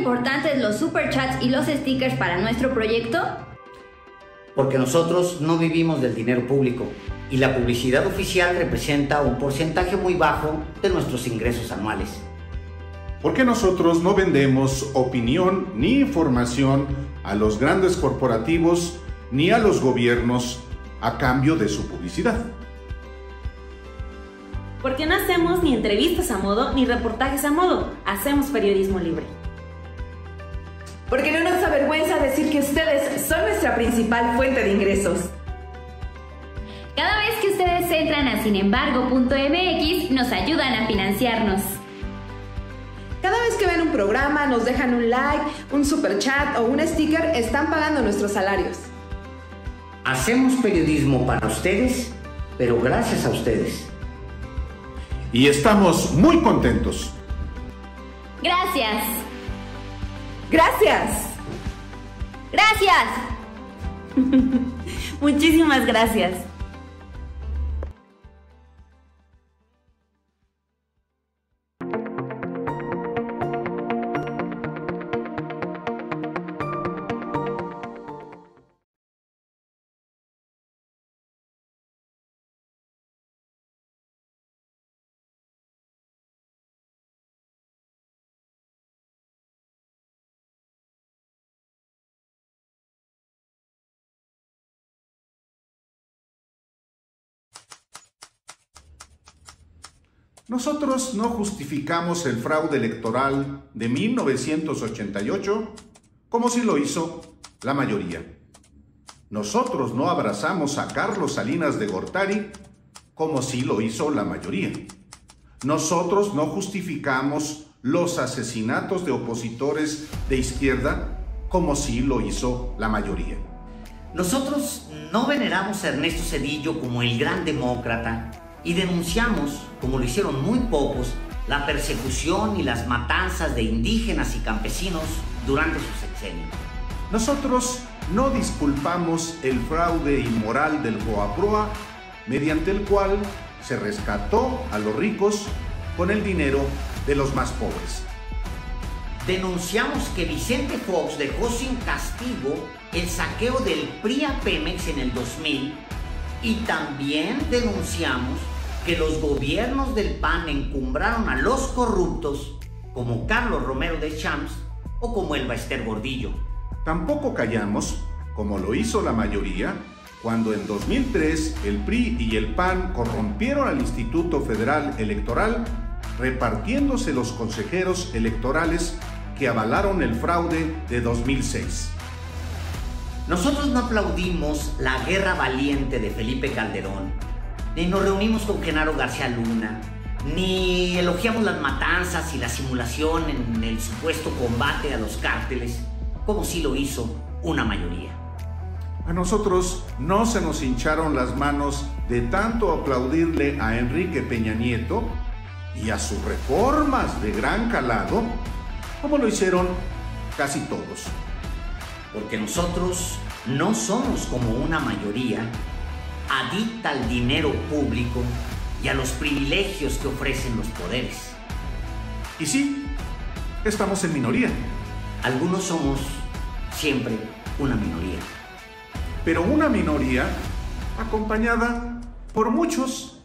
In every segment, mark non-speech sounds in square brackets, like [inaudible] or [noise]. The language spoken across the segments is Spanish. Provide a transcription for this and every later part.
importantes los superchats y los stickers para nuestro proyecto? Porque nosotros no vivimos del dinero público y la publicidad oficial representa un porcentaje muy bajo de nuestros ingresos anuales. Porque nosotros no vendemos opinión ni información a los grandes corporativos ni a los gobiernos a cambio de su publicidad. Porque no hacemos ni entrevistas a modo ni reportajes a modo, hacemos periodismo libre porque no nos avergüenza decir que ustedes son nuestra principal fuente de ingresos. Cada vez que ustedes entran a sinembargo.mx nos ayudan a financiarnos. Cada vez que ven un programa, nos dejan un like, un super chat o un sticker, están pagando nuestros salarios. Hacemos periodismo para ustedes, pero gracias a ustedes. Y estamos muy contentos. Gracias. Gracias. Gracias. [laughs] Muchísimas gracias. Nosotros no justificamos el fraude electoral de 1988 como si lo hizo la mayoría. Nosotros no abrazamos a Carlos Salinas de Gortari como si lo hizo la mayoría. Nosotros no justificamos los asesinatos de opositores de izquierda como si lo hizo la mayoría. Nosotros no veneramos a Ernesto Cedillo como el gran demócrata y denunciamos, como lo hicieron muy pocos, la persecución y las matanzas de indígenas y campesinos durante su sexenio. Nosotros no disculpamos el fraude inmoral del goa-proa mediante el cual se rescató a los ricos con el dinero de los más pobres. Denunciamos que Vicente Fox dejó sin castigo el saqueo del PRI Pemex en el 2000 y también denunciamos que los gobiernos del PAN encumbraron a los corruptos, como Carlos Romero de Champs o como el Baester Gordillo. Tampoco callamos, como lo hizo la mayoría, cuando en 2003 el PRI y el PAN corrompieron al Instituto Federal Electoral repartiéndose los consejeros electorales que avalaron el fraude de 2006. Nosotros no aplaudimos la guerra valiente de Felipe Calderón ni nos reunimos con Genaro García Luna, ni elogiamos las matanzas y la simulación en el supuesto combate a los cárteles, como sí lo hizo una mayoría. A nosotros no se nos hincharon las manos de tanto aplaudirle a Enrique Peña Nieto y a sus reformas de gran calado, como lo hicieron casi todos. Porque nosotros no somos como una mayoría adicta al dinero público y a los privilegios que ofrecen los poderes. Y sí, estamos en minoría. Algunos somos siempre una minoría. Pero una minoría acompañada por muchos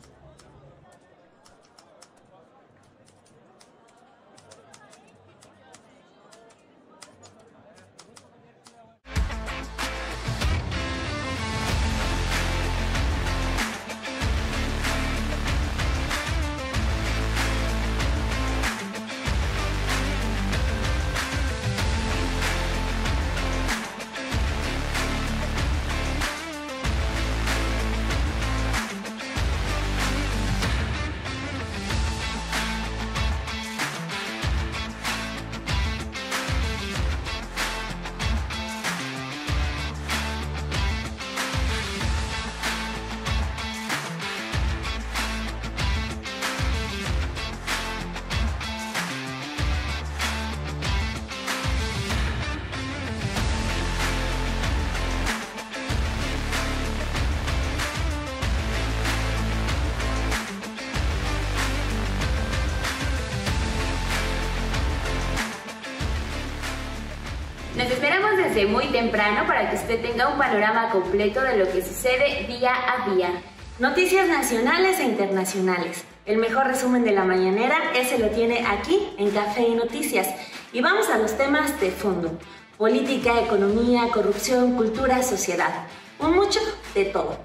muy temprano para que usted tenga un panorama completo de lo que sucede día a día. Noticias nacionales e internacionales. El mejor resumen de la mañanera, ese lo tiene aquí en Café y Noticias. Y vamos a los temas de fondo. Política, economía, corrupción, cultura, sociedad. Un mucho de todo.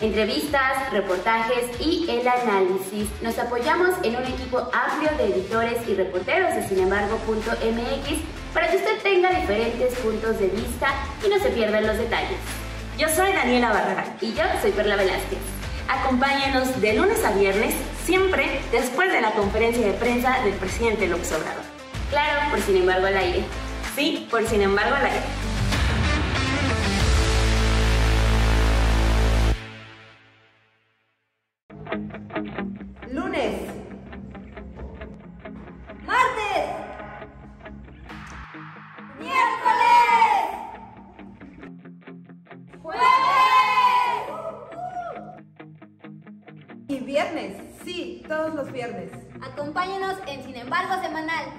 Entrevistas, reportajes y el análisis. Nos apoyamos en un equipo amplio de editores y reporteros de sinembargo.mx para que usted tenga diferentes puntos de vista y no se pierdan los detalles. Yo soy Daniela Barrera. y yo soy Perla Velázquez. Acompáñenos de lunes a viernes, siempre después de la conferencia de prensa del presidente López Obrador. Claro, por sin embargo al aire. Sí, por sin embargo al aire. Y viernes, sí, todos los viernes. Acompáñenos en Sin embargo Semanal.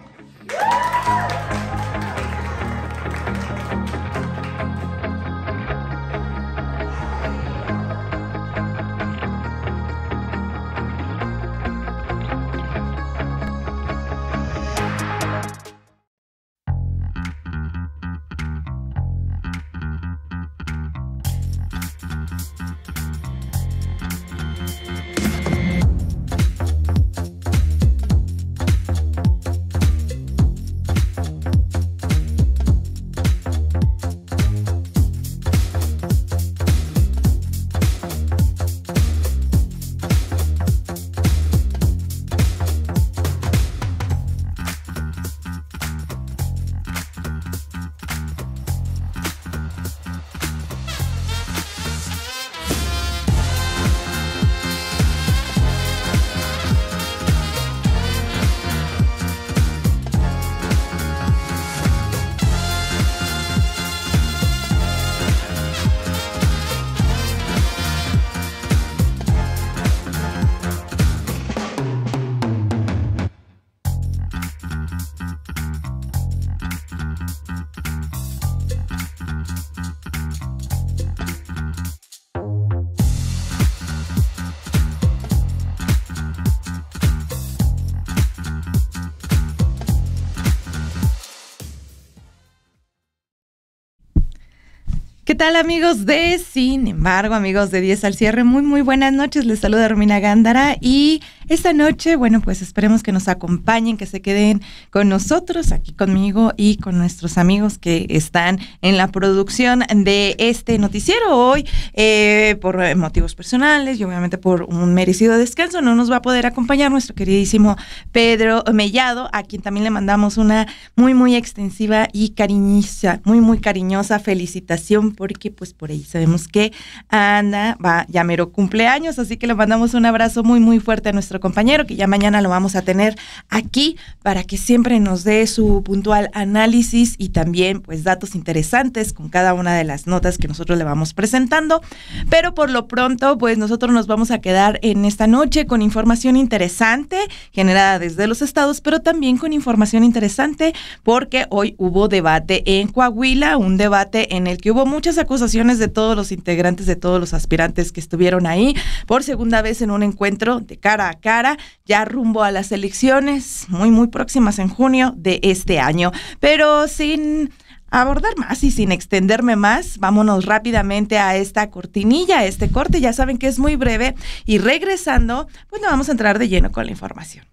amigos de Sin embargo, amigos de 10 al cierre? Muy, muy buenas noches. Les saluda Romina Gándara y esta noche, bueno, pues esperemos que nos acompañen, que se queden con nosotros, aquí conmigo y con nuestros amigos que están en la producción de este noticiero hoy, eh, por motivos personales y obviamente por un merecido descanso, no nos va a poder acompañar nuestro queridísimo Pedro Mellado, a quien también le mandamos una muy, muy extensiva y cariñosa, muy, muy cariñosa felicitación, porque pues por ahí sabemos que Ana va, ya mero cumpleaños, así que le mandamos un abrazo muy, muy fuerte a nuestro compañero, que ya mañana lo vamos a tener aquí para que siempre nos dé su puntual análisis y también pues datos interesantes con cada una de las notas que nosotros le vamos presentando. Pero por lo pronto, pues nosotros nos vamos a quedar en esta noche con información interesante generada desde los estados, pero también con información interesante porque hoy hubo debate en Coahuila, un debate en el que hubo muchas acusaciones de todos los integrantes, de todos los aspirantes que estuvieron ahí por segunda vez en un encuentro de cara a cara cara ya rumbo a las elecciones muy, muy próximas en junio de este año. Pero sin abordar más y sin extenderme más, vámonos rápidamente a esta cortinilla, este corte, ya saben que es muy breve y regresando, pues nos vamos a entrar de lleno con la información.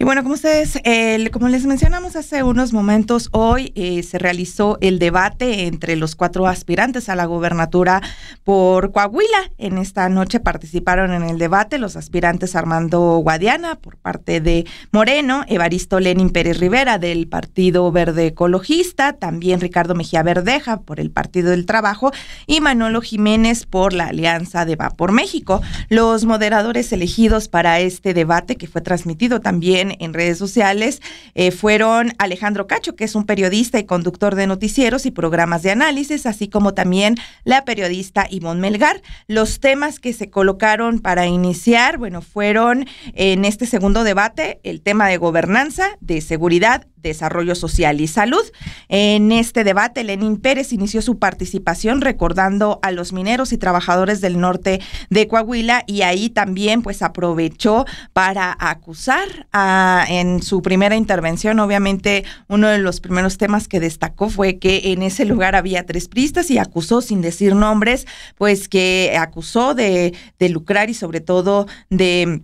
Y bueno, como ustedes, como les mencionamos hace unos momentos, hoy eh, se realizó el debate entre los cuatro aspirantes a la gobernatura por Coahuila. En esta noche participaron en el debate los aspirantes Armando Guadiana por parte de Moreno, Evaristo Lenin Pérez Rivera del Partido Verde Ecologista, también Ricardo Mejía Verdeja por el Partido del Trabajo y Manolo Jiménez por la Alianza de Va por México. Los moderadores elegidos para este debate, que fue transmitido también en redes sociales eh, fueron Alejandro Cacho, que es un periodista y conductor de noticieros y programas de análisis, así como también la periodista Ivonne Melgar. Los temas que se colocaron para iniciar, bueno, fueron en este segundo debate el tema de gobernanza, de seguridad, Desarrollo Social y Salud. En este debate, Lenín Pérez inició su participación recordando a los mineros y trabajadores del norte de Coahuila y ahí también pues aprovechó para acusar a, en su primera intervención, obviamente uno de los primeros temas que destacó fue que en ese lugar había tres pristas y acusó sin decir nombres, pues que acusó de, de lucrar y sobre todo de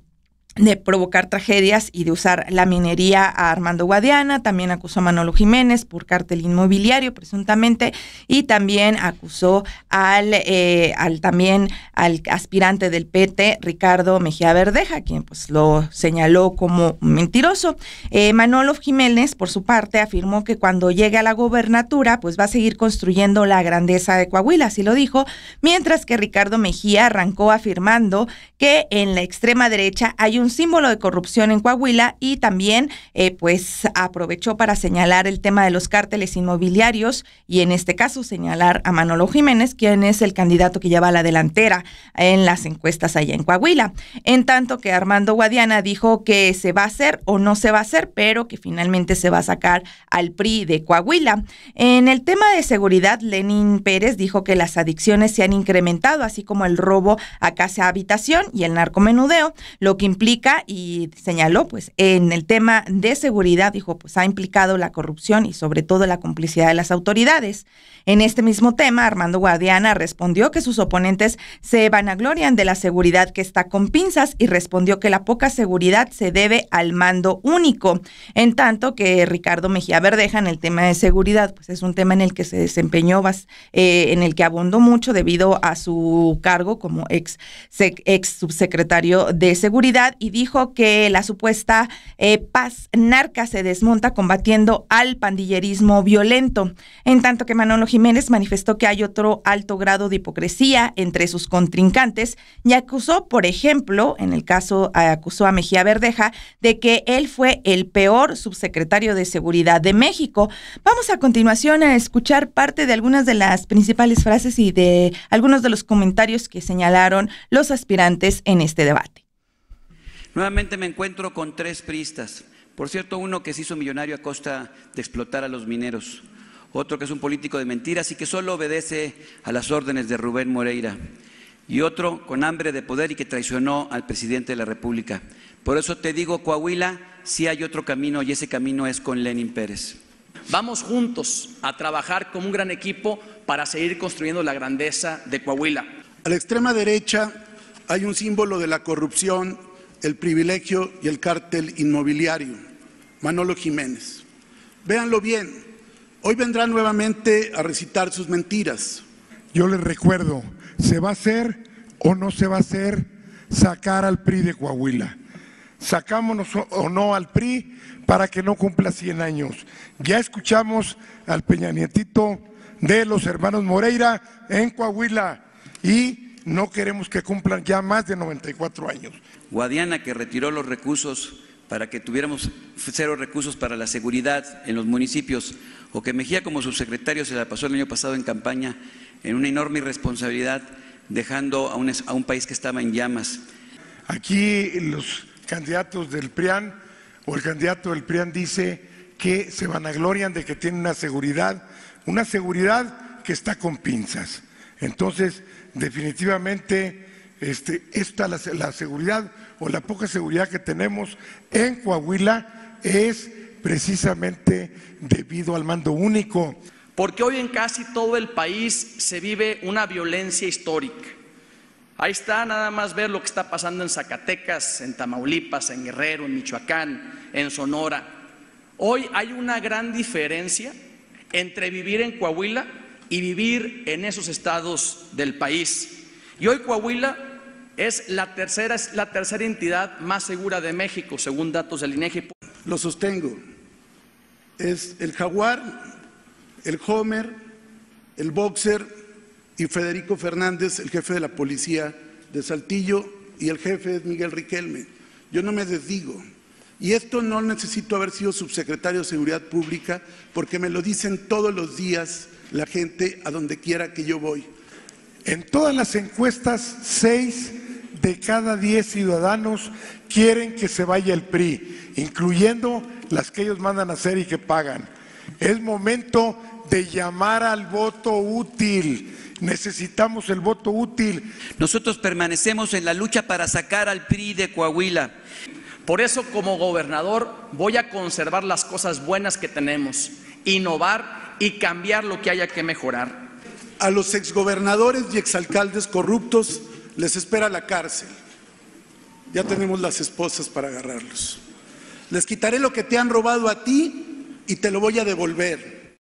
de provocar tragedias y de usar la minería a Armando Guadiana, también acusó a Manolo Jiménez por cártel inmobiliario presuntamente y también acusó al, eh, al también al aspirante del PT Ricardo Mejía Verdeja, quien pues lo señaló como mentiroso. Eh, Manolo Jiménez por su parte afirmó que cuando llegue a la gobernatura pues va a seguir construyendo la grandeza de Coahuila, así lo dijo, mientras que Ricardo Mejía arrancó afirmando que en la extrema derecha hay un símbolo de corrupción en Coahuila y también eh, pues aprovechó para señalar el tema de los cárteles inmobiliarios y en este caso señalar a Manolo Jiménez, quien es el candidato que lleva la delantera en las encuestas allá en Coahuila. En tanto que Armando Guadiana dijo que se va a hacer o no se va a hacer, pero que finalmente se va a sacar al PRI de Coahuila. En el tema de seguridad, Lenín Pérez dijo que las adicciones se han incrementado, así como el robo a casa habitación y el narcomenudeo, lo que implica y señaló, pues, en el tema de seguridad, dijo, pues ha implicado la corrupción y sobre todo la complicidad de las autoridades. En este mismo tema, Armando Guadiana respondió que sus oponentes se vanaglorian de la seguridad que está con pinzas y respondió que la poca seguridad se debe al mando único. En tanto que Ricardo Mejía Verdeja, en el tema de seguridad, pues es un tema en el que se desempeñó, eh, en el que abundó mucho debido a su cargo como ex, ex subsecretario de Seguridad dijo que la supuesta eh, paz narca se desmonta combatiendo al pandillerismo violento, en tanto que Manolo Jiménez manifestó que hay otro alto grado de hipocresía entre sus contrincantes y acusó, por ejemplo, en el caso acusó a Mejía Verdeja de que él fue el peor subsecretario de Seguridad de México. Vamos a continuación a escuchar parte de algunas de las principales frases y de algunos de los comentarios que señalaron los aspirantes en este debate. Nuevamente me encuentro con tres priistas. Por cierto, uno que se hizo millonario a costa de explotar a los mineros. Otro que es un político de mentiras y que solo obedece a las órdenes de Rubén Moreira. Y otro con hambre de poder y que traicionó al presidente de la República. Por eso te digo, Coahuila, sí hay otro camino y ese camino es con Lenin Pérez. Vamos juntos a trabajar como un gran equipo para seguir construyendo la grandeza de Coahuila. A la extrema derecha hay un símbolo de la corrupción el privilegio y el cártel inmobiliario, Manolo Jiménez. Véanlo bien, hoy vendrá nuevamente a recitar sus mentiras. Yo les recuerdo, ¿se va a hacer o no se va a hacer sacar al PRI de Coahuila? Sacámonos o no al PRI para que no cumpla 100 años. Ya escuchamos al Peña Nietito de los hermanos Moreira en Coahuila y no queremos que cumplan ya más de 94 años. Guadiana, que retiró los recursos para que tuviéramos cero recursos para la seguridad en los municipios, o que Mejía como subsecretario se la pasó el año pasado en campaña en una enorme irresponsabilidad, dejando a un, país que estaba en llamas. Aquí los candidatos del PRIAN o el candidato del PRIAN dice que se vanaglorian de que tiene una seguridad, una seguridad que está con pinzas. Entonces, definitivamente este, esta, la, la seguridad o la poca seguridad que tenemos en Coahuila es precisamente debido al mando único. Porque hoy en casi todo el país se vive una violencia histórica. Ahí está, nada más ver lo que está pasando en Zacatecas, en Tamaulipas, en Guerrero, en Michoacán, en Sonora. Hoy hay una gran diferencia entre vivir en Coahuila y vivir en esos estados del país. Y hoy Coahuila es la tercera, es la tercera entidad más segura de México, según datos del INEGI. Lo sostengo. Es el Jaguar, el Homer, el Boxer y Federico Fernández, el jefe de la policía de Saltillo, y el jefe es Miguel Riquelme. Yo no me desdigo. Y esto no necesito haber sido subsecretario de Seguridad Pública porque me lo dicen todos los días la gente a donde quiera que yo voy. En todas las encuestas, seis de cada diez ciudadanos quieren que se vaya el PRI, incluyendo las que ellos mandan a hacer y que pagan. Es momento de llamar al voto útil. Necesitamos el voto útil. Nosotros permanecemos en la lucha para sacar al PRI de Coahuila. Por eso como gobernador voy a conservar las cosas buenas que tenemos, innovar y cambiar lo que haya que mejorar. A los exgobernadores y exalcaldes corruptos les espera la cárcel. Ya tenemos las esposas para agarrarlos. Les quitaré lo que te han robado a ti y te lo voy a devolver.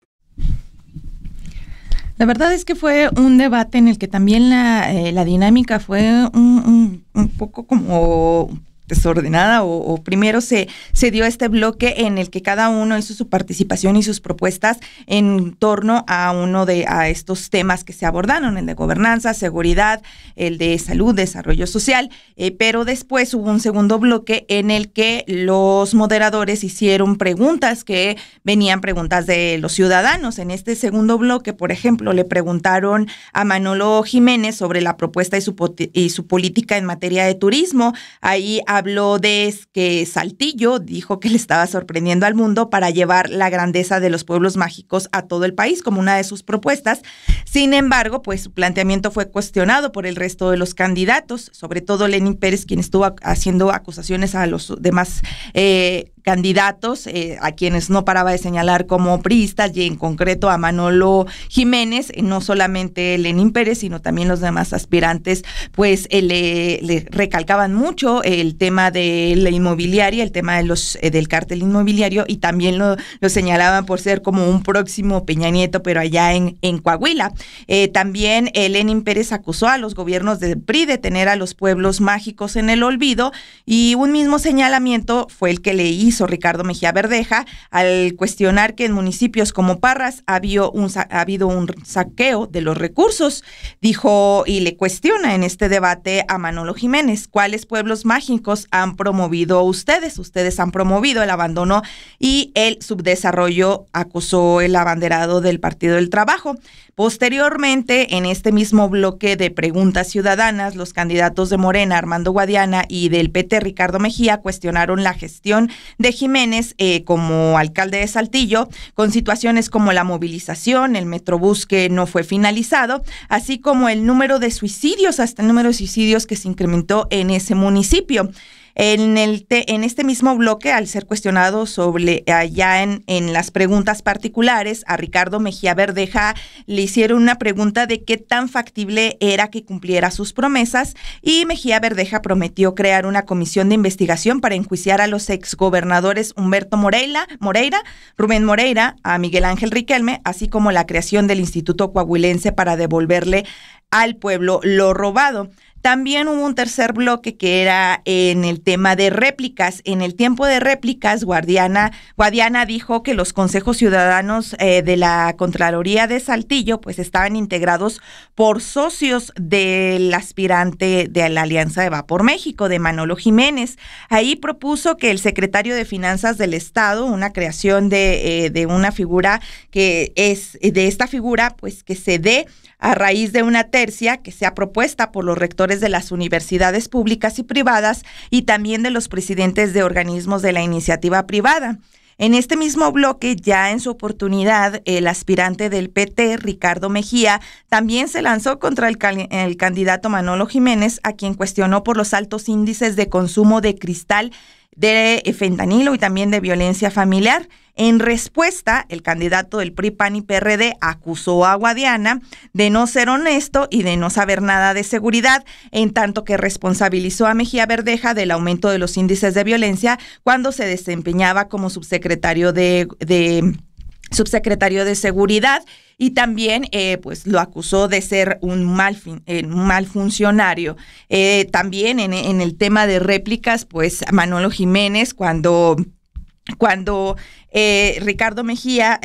La verdad es que fue un debate en el que también la, eh, dinámica fue un poco como desordenada o, primero se, se, dio este bloque en el que cada uno hizo su participación y sus propuestas en torno a uno de a estos temas que se abordaron, el de gobernanza, seguridad, el de salud, desarrollo social, eh, pero después hubo un segundo bloque en el que los moderadores hicieron preguntas que venían preguntas de los ciudadanos. En este segundo bloque, por ejemplo, le preguntaron a Manolo Jiménez sobre la propuesta y su, y su política en materia de turismo. Ahí a habló de que Saltillo dijo que le estaba sorprendiendo al mundo para llevar la grandeza de los pueblos mágicos a todo el país como una de sus propuestas. Sin embargo, pues su planteamiento fue cuestionado por el resto de los candidatos, sobre todo Lenin Pérez, quien estuvo haciendo acusaciones a los demás eh, candidatos eh, a quienes no paraba de señalar como priistas y en concreto a Manolo Jiménez, eh, no solamente Lenín Pérez, sino también los demás aspirantes, pues eh, le, recalcaban mucho el tema de la inmobiliaria, el tema de los del cártel inmobiliario y también lo, señalaban por ser como un próximo Peña Nieto, pero allá en, en Coahuila. también Lenín Pérez acusó a los gobiernos de PRI de tener a los pueblos mágicos en el olvido y un mismo señalamiento fue el que le hizo Ricardo Mejía Verdeja al cuestionar que en municipios como Parras un, ha habido un saqueo de los recursos. Dijo y le cuestiona en este debate a Manolo Jiménez, ¿cuáles pueblos mágicos han promovido ustedes? Ustedes han promovido el abandono y el subdesarrollo, acusó el abanderado del Partido del Trabajo. Posteriormente, en este mismo bloque de preguntas ciudadanas, los candidatos de Morena, Armando Guadiana, y del PT, Ricardo Mejía, cuestionaron la gestión de Jiménez eh, como alcalde de Saltillo, con situaciones como la movilización, el metrobús que no fue finalizado, así como el número de suicidios, hasta el número de suicidios que se incrementó en ese municipio. En, el en este mismo bloque, al ser cuestionado sobre allá en, las preguntas particulares, a Ricardo Mejía Verdeja le hicieron una pregunta de qué tan factible era que cumpliera sus promesas y Mejía Verdeja prometió crear una comisión de investigación para enjuiciar a los exgobernadores Humberto Moreira, Moreira, Rubén Moreira, a Miguel Ángel Riquelme, así como la creación del Instituto Coahuilense para devolverle al pueblo lo robado. También hubo un tercer bloque que era en el tema de réplicas. En el tiempo de réplicas, Guardiana, Guadiana dijo que los consejos ciudadanos eh, de la Contraloría de Saltillo pues estaban integrados por socios del aspirante de la Alianza de Vapor México, de Manolo Jiménez. Ahí propuso que el secretario de Finanzas del Estado, una creación de, eh, de una figura que es, de esta figura, pues que se dé a raíz de una tercia que ha propuesta por los rectores de las universidades públicas y privadas y también de los presidentes de organismos de la iniciativa privada. En este mismo bloque, ya en su oportunidad, el aspirante del PT, Ricardo Mejía, también se lanzó contra el candidato Manolo Jiménez, a quien cuestionó por los altos índices de consumo de cristal de eh, fentanilo y también de violencia familiar. En respuesta, el candidato del PRI, PAN y PRD acusó a Guadiana de no ser honesto y de no saber nada de seguridad, en tanto que responsabilizó a Mejía Verdeja del aumento de los índices de violencia cuando se desempeñaba como subsecretario de, subsecretario de Seguridad y también eh, pues lo acusó de ser un mal, fin, eh, mal funcionario. Eh, también en, en el tema de réplicas, pues Manolo Jiménez cuando cuando eh, Ricardo Mejía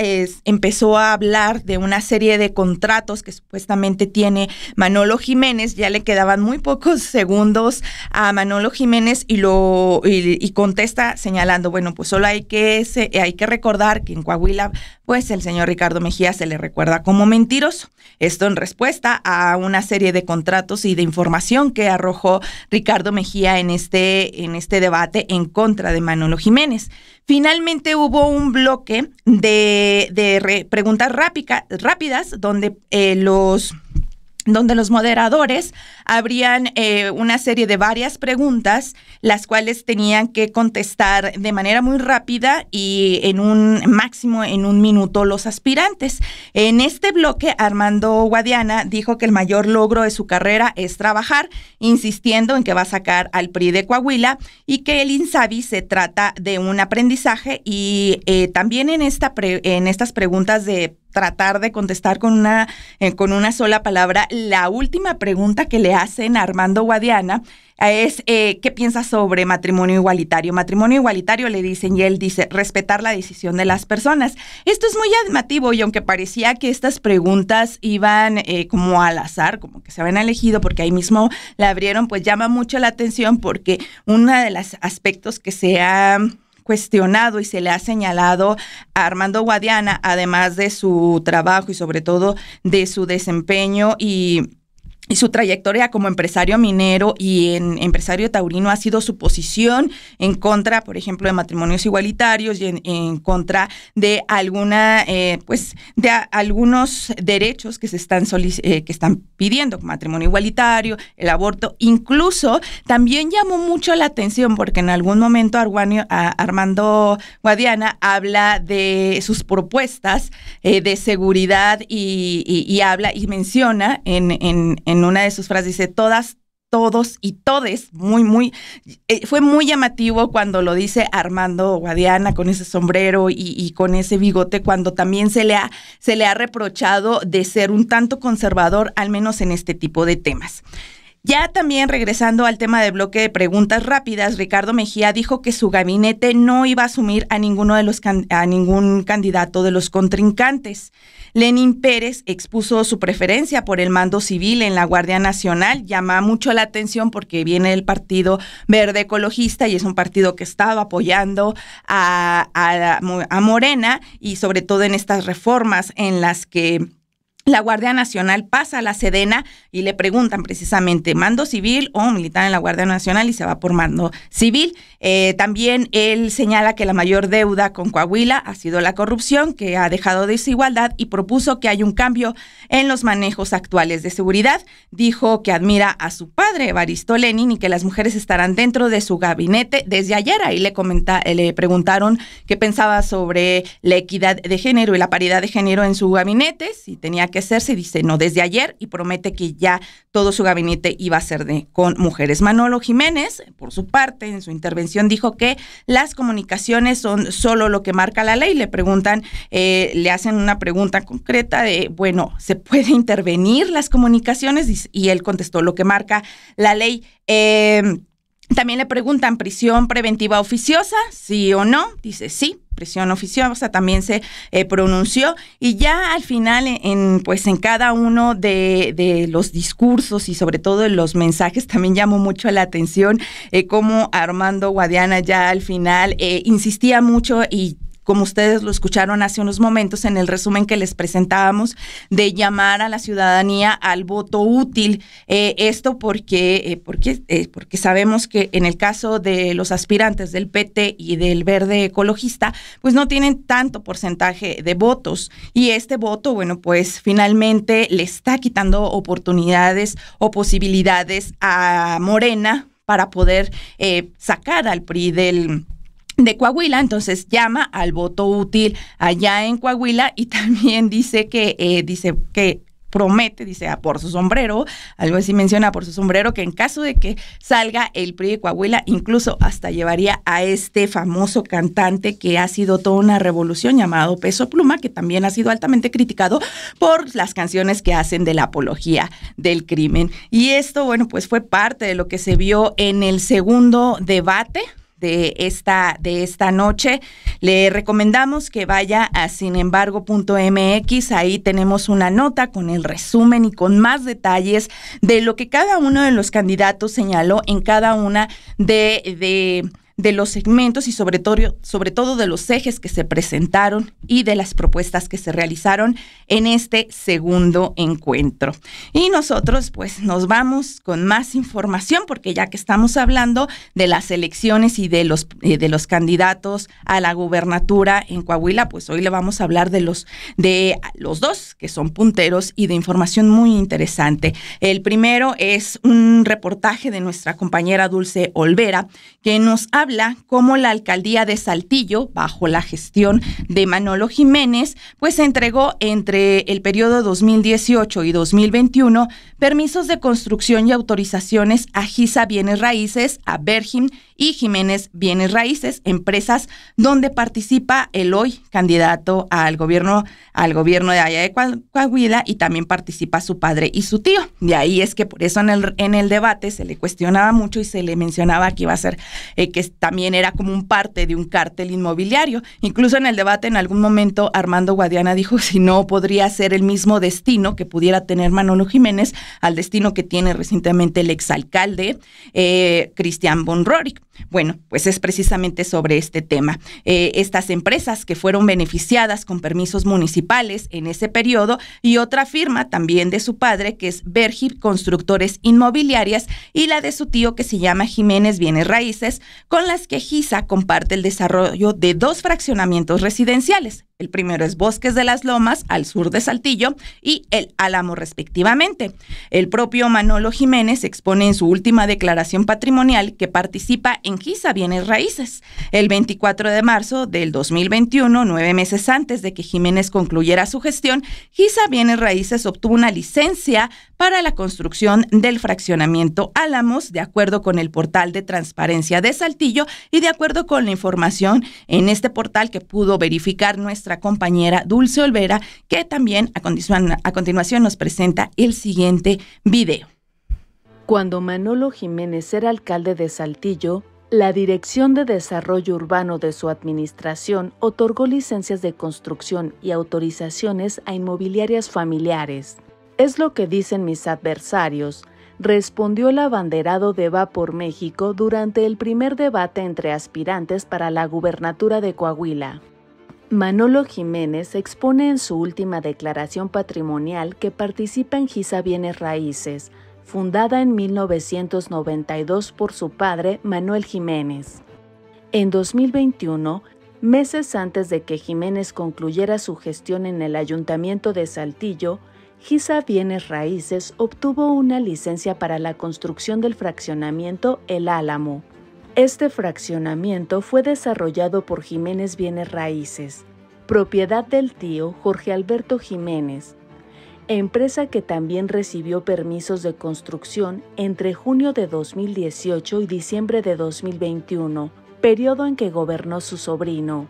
empezó a hablar de una serie de contratos que supuestamente tiene Manolo Jiménez, ya le quedaban muy pocos segundos a Manolo Jiménez y lo y, contesta señalando, bueno, pues solo hay que hay que recordar que en Coahuila pues el señor Ricardo Mejía se le recuerda como mentiroso. Esto en respuesta a una serie de contratos y de información que arrojó Ricardo Mejía en este en este debate en contra de Manolo Jiménez. Finalmente hubo un un bloque de, de preguntas rápica, rápidas donde eh, los donde los moderadores abrían eh, una serie de varias preguntas, las cuales tenían que contestar de manera muy rápida y en un máximo en un minuto los aspirantes. En este bloque, Armando Guadiana dijo que el mayor logro de su carrera es trabajar, insistiendo en que va a sacar al PRI de Coahuila y que el INSABI se trata de un aprendizaje y eh, también en, esta en estas preguntas de tratar de contestar con una, eh, con una sola palabra la última pregunta que le hacen a Armando Guadiana es eh, qué piensa sobre matrimonio igualitario. Matrimonio igualitario le dicen y él dice respetar la decisión de las personas. Esto es muy llamativo y aunque parecía que estas preguntas iban eh, como al azar, como que se habían elegido porque ahí mismo la abrieron, pues llama mucho la atención porque uno de los aspectos que se ha cuestionado y se le ha señalado a Armando Guadiana, además de su trabajo y sobre todo de su desempeño y y su trayectoria como empresario minero y en empresario taurino ha sido su posición en contra, por ejemplo, de matrimonios igualitarios y en, contra de alguna, eh, pues, de algunos derechos que se están eh, que están pidiendo, matrimonio igualitario, el aborto. Incluso también llamó mucho la atención porque en algún momento Armando Guadiana habla de sus propuestas eh, de seguridad y, habla y menciona en en una de sus frases dice, todas, todos y todes, muy, muy, eh, fue muy llamativo cuando lo dice Armando Guadiana con ese sombrero y, con ese bigote, cuando también se le, se le ha reprochado de ser un tanto conservador, al menos en este tipo de temas. Ya también regresando al tema del bloque de preguntas rápidas, Ricardo Mejía dijo que su gabinete no iba a asumir a ninguno de los a ningún candidato de los contrincantes. Lenin Pérez expuso su preferencia por el mando civil en la Guardia Nacional. Llama mucho la atención porque viene el Partido Verde Ecologista y es un partido que estaba apoyando a, a Morena y sobre todo en estas reformas en las que la Guardia Nacional pasa a la Sedena y le preguntan precisamente mando civil o militar en la Guardia Nacional y se va por mando civil. Eh, también él señala que la mayor deuda con Coahuila ha sido la corrupción, que ha dejado desigualdad y propuso que hay un cambio en los manejos actuales de seguridad. Dijo que admira a su padre, Baristo Lenin, y que las mujeres estarán dentro de su gabinete desde ayer. Ahí le, comenta, le preguntaron qué pensaba sobre la equidad de género y la paridad de género en su gabinete, si tenía que se se dice, no, desde ayer y promete que ya todo su gabinete iba a ser de, con mujeres. Manolo Jiménez, por su parte, en su intervención dijo que las comunicaciones son solo lo que marca la ley. Le preguntan, eh, le hacen una pregunta concreta de, bueno, ¿se puede intervenir las comunicaciones? Y él contestó, lo que marca la ley. Em, también le preguntan prisión preventiva oficiosa, sí o no, dice sí, prisión oficiosa también se eh, pronunció y ya al final en, pues en cada uno de, de, los discursos y sobre todo en los mensajes también llamó mucho la atención eh, cómo Armando Guadiana ya al final eh, insistía mucho y como ustedes lo escucharon hace unos momentos en el resumen que les presentábamos, de llamar a la ciudadanía al voto útil. Eh, esto porque, eh, porque, eh, porque sabemos que en el caso de los aspirantes del PT y del verde ecologista, pues no tienen tanto porcentaje de votos. Y este voto, bueno, pues finalmente le está quitando oportunidades o posibilidades a Morena para poder sacar al PRI del de Coahuila, entonces llama al voto útil allá en Coahuila y [laughs] también dice que, eh, dice que promete, dice, a ah, por su sombrero, algo así menciona por su sombrero, que en caso de que salga el PRI de Coahuila, incluso hasta llevaría a este famoso cantante que ha sido toda una revolución llamado Peso Pluma, que también ha sido altamente criticado por las canciones que hacen de la apología del crimen. Y esto, bueno, pues fue parte de lo que se vio en el segundo debate de esta, de esta noche. Le recomendamos que vaya a sinembargo.mx, ahí tenemos una nota con el resumen y con más detalles de lo que cada uno de los candidatos señaló en cada una de, de de los segmentos y sobre todo, sobre todo de los ejes que se presentaron y de las propuestas que se realizaron en este segundo encuentro. Y nosotros pues nos vamos con más información porque ya que estamos hablando de las elecciones y de los, de los candidatos a la gubernatura en Coahuila, pues hoy le vamos a hablar de los, de los dos que son punteros y de información muy interesante. El primero es un reportaje de nuestra compañera Dulce Olvera que nos ha habla cómo la alcaldía de Saltillo, bajo la gestión de Manolo Jiménez, pues entregó entre el periodo 2018 y 2021 permisos de construcción y autorizaciones a Gisa Bienes Raíces, a Bergim y Jiménez Bienes Raíces, empresas donde participa el hoy candidato al gobierno, al gobierno de allá de Coahuila y también participa su padre y su tío. De ahí es que por eso en el, en el debate se le cuestionaba mucho y se le mencionaba que iba a ser eh, que también era como un parte de un cártel inmobiliario. Incluso en el debate en algún momento Armando Guadiana dijo [laughs] si no podría ser el mismo destino que pudiera tener Manolo Jiménez al destino que tiene recientemente el exalcalde eh, Cristian Bonroric. Bueno, pues es precisamente sobre este tema. Eh, estas empresas que fueron beneficiadas con permisos municipales en ese periodo y otra firma también de su padre que es Bergir Constructores Inmobiliarias y la de su tío que se llama Jiménez Bienes Raíces, con las que GISA comparte el desarrollo de dos fraccionamientos residenciales, el primero es Bosques de las Lomas, al sur de Saltillo, y el Álamo, respectivamente. El propio Manolo Jiménez expone en su última declaración patrimonial que participa en Giza Bienes Raíces. El 24 de marzo del 2021, nueve meses antes de que Jiménez concluyera su gestión, Giza Bienes Raíces obtuvo una licencia para la construcción del fraccionamiento Álamos, de acuerdo con el portal de transparencia de Saltillo y de acuerdo con la información en este portal que pudo verificar nuestra nuestra compañera Dulce Olvera, que también a, continuación, nos presenta el siguiente video. Cuando Manolo Jiménez era alcalde de Saltillo, la Dirección de Desarrollo Urbano de su administración otorgó licencias de construcción y autorizaciones a inmobiliarias familiares. Es lo que dicen mis adversarios, respondió el abanderado de Vapor por México durante el primer debate entre aspirantes para la gubernatura de Coahuila. Manolo Jiménez expone en su última declaración patrimonial que participa en Giza Bienes Raíces, fundada en 1992 por su padre Manuel Jiménez. En 2021, meses antes de que Jiménez concluyera su gestión en el Ayuntamiento de Saltillo, Giza Bienes Raíces obtuvo una licencia para la construcción del fraccionamiento El Álamo, este fraccionamiento fue desarrollado por Jiménez Bienes Raíces, propiedad del tío Jorge Alberto Jiménez, empresa que también recibió permisos de construcción entre junio de 2018 y diciembre de 2021, periodo en que gobernó su sobrino.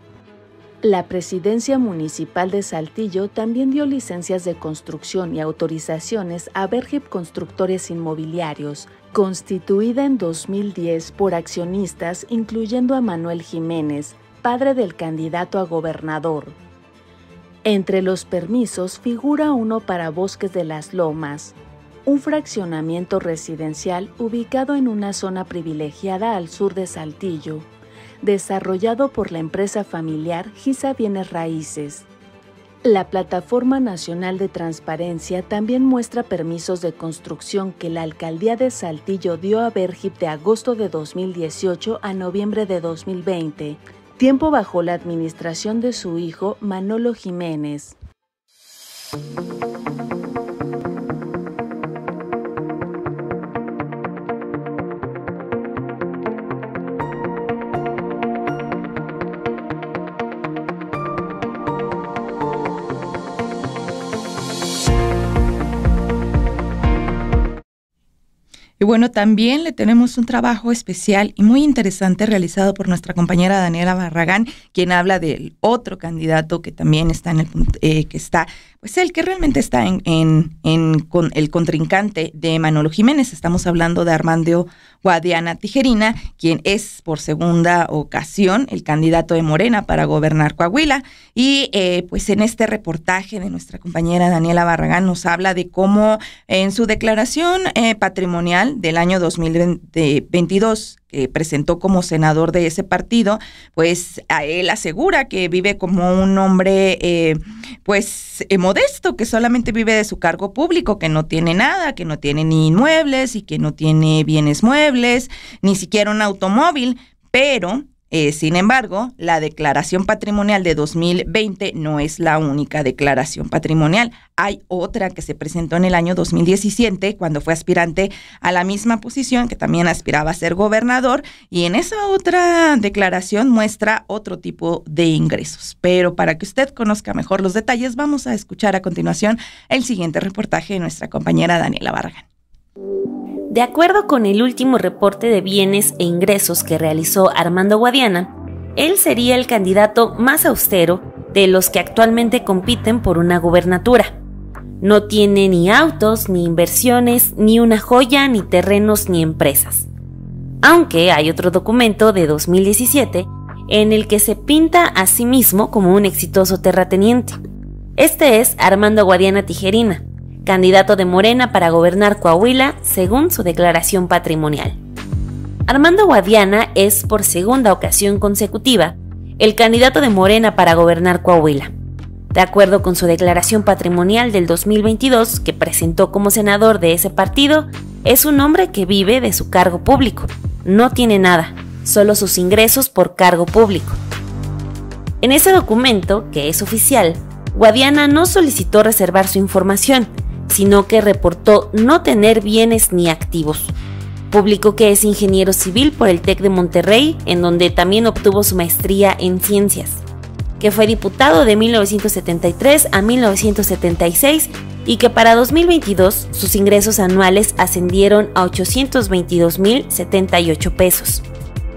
La Presidencia Municipal de Saltillo también dio licencias de construcción y autorizaciones a Bergip Constructores Inmobiliarios, Constituida en 2010 por accionistas incluyendo a Manuel Jiménez, padre del candidato a gobernador. Entre los permisos figura uno para Bosques de las Lomas, un fraccionamiento residencial ubicado en una zona privilegiada al sur de Saltillo, desarrollado por la empresa familiar Gisa Bienes Raíces, la Plataforma Nacional de Transparencia también muestra permisos de construcción que la alcaldía de Saltillo dio a Bergip de agosto de 2018 a noviembre de 2020, tiempo bajo la administración de su hijo Manolo Jiménez. bueno, también le tenemos un trabajo especial y muy interesante realizado por nuestra compañera Daniela Barragán, quien habla del otro candidato que también está en el eh, que está pues el que realmente está en, en, en con el contrincante de Manolo Jiménez. Estamos hablando de Armando Guadiana Tijerina, quien es por segunda ocasión el candidato de Morena para gobernar Coahuila. Y eh, pues en este reportaje de nuestra compañera Daniela Barragán nos habla de cómo en su declaración eh, patrimonial del año 2022 que presentó como senador de ese partido, pues a él asegura que vive como un hombre eh, pues eh, modesto, que solamente vive de su cargo público, que no tiene nada, que no tiene ni inmuebles y que no tiene bienes muebles, ni siquiera un automóvil, pero eh, sin embargo, la declaración patrimonial de 2020 no es la única declaración patrimonial. Hay otra que se presentó en el año 2017 cuando fue aspirante a la misma posición, que también aspiraba a ser gobernador, y en esa otra declaración muestra otro tipo de ingresos. Pero para que usted conozca mejor los detalles, vamos a escuchar a continuación el siguiente reportaje de nuestra compañera Daniela Vargas. De acuerdo con el último reporte de bienes e ingresos que realizó Armando Guadiana, él sería el candidato más austero de los que actualmente compiten por una gubernatura. No tiene ni autos, ni inversiones, ni una joya, ni terrenos, ni empresas. Aunque hay otro documento de 2017 en el que se pinta a sí mismo como un exitoso terrateniente. Este es Armando Guadiana Tijerina, candidato de Morena para gobernar Coahuila, según su declaración patrimonial. Armando Guadiana es, por segunda ocasión consecutiva, el candidato de Morena para gobernar Coahuila. De acuerdo con su declaración patrimonial del 2022, que presentó como senador de ese partido, es un hombre que vive de su cargo público. No tiene nada, solo sus ingresos por cargo público. En ese documento, que es oficial, Guadiana no solicitó reservar su información, sino que reportó no tener bienes ni activos. Publicó que es ingeniero civil por el TEC de Monterrey, en donde también obtuvo su maestría en ciencias, que fue diputado de 1973 a 1976 y que para 2022 sus ingresos anuales ascendieron a 822.078 pesos.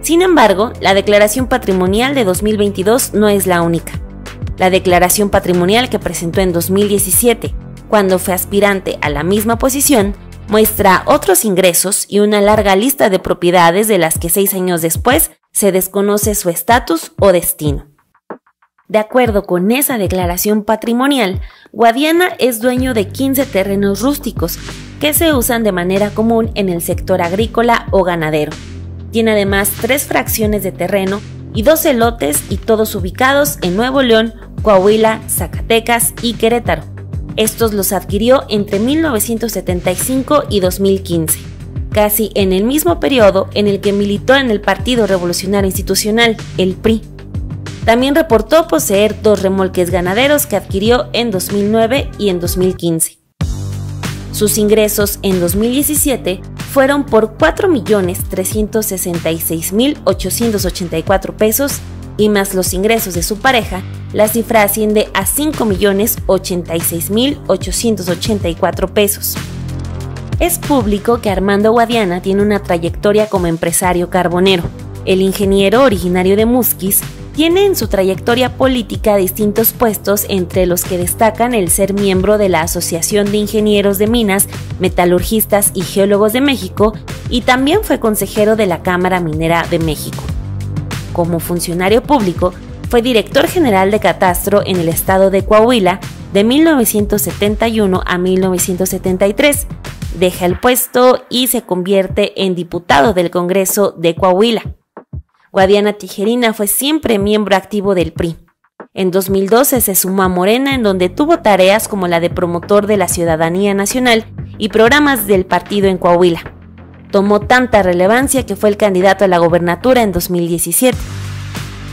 Sin embargo, la declaración patrimonial de 2022 no es la única. La declaración patrimonial que presentó en 2017 cuando fue aspirante a la misma posición, muestra otros ingresos y una larga lista de propiedades de las que seis años después se desconoce su estatus o destino. De acuerdo con esa declaración patrimonial, Guadiana es dueño de 15 terrenos rústicos que se usan de manera común en el sector agrícola o ganadero. Tiene además tres fracciones de terreno y 12 lotes y todos ubicados en Nuevo León, Coahuila, Zacatecas y Querétaro. Estos los adquirió entre 1975 y 2015, casi en el mismo periodo en el que militó en el Partido Revolucionario Institucional, el PRI. También reportó poseer dos remolques ganaderos que adquirió en 2009 y en 2015. Sus ingresos en 2017 fueron por 4.366.884 pesos y más los ingresos de su pareja, la cifra asciende a 5.086.884 pesos. Es público que Armando Guadiana tiene una trayectoria como empresario carbonero. El ingeniero originario de Musquis tiene en su trayectoria política distintos puestos entre los que destacan el ser miembro de la Asociación de Ingenieros de Minas, Metalurgistas y Geólogos de México y también fue consejero de la Cámara Minera de México como funcionario público, fue director general de catastro en el estado de Coahuila de 1971 a 1973. Deja el puesto y se convierte en diputado del Congreso de Coahuila. Guadiana Tijerina fue siempre miembro activo del PRI. En 2012 se sumó a Morena en donde tuvo tareas como la de promotor de la ciudadanía nacional y programas del partido en Coahuila tomó tanta relevancia que fue el candidato a la gobernatura en 2017.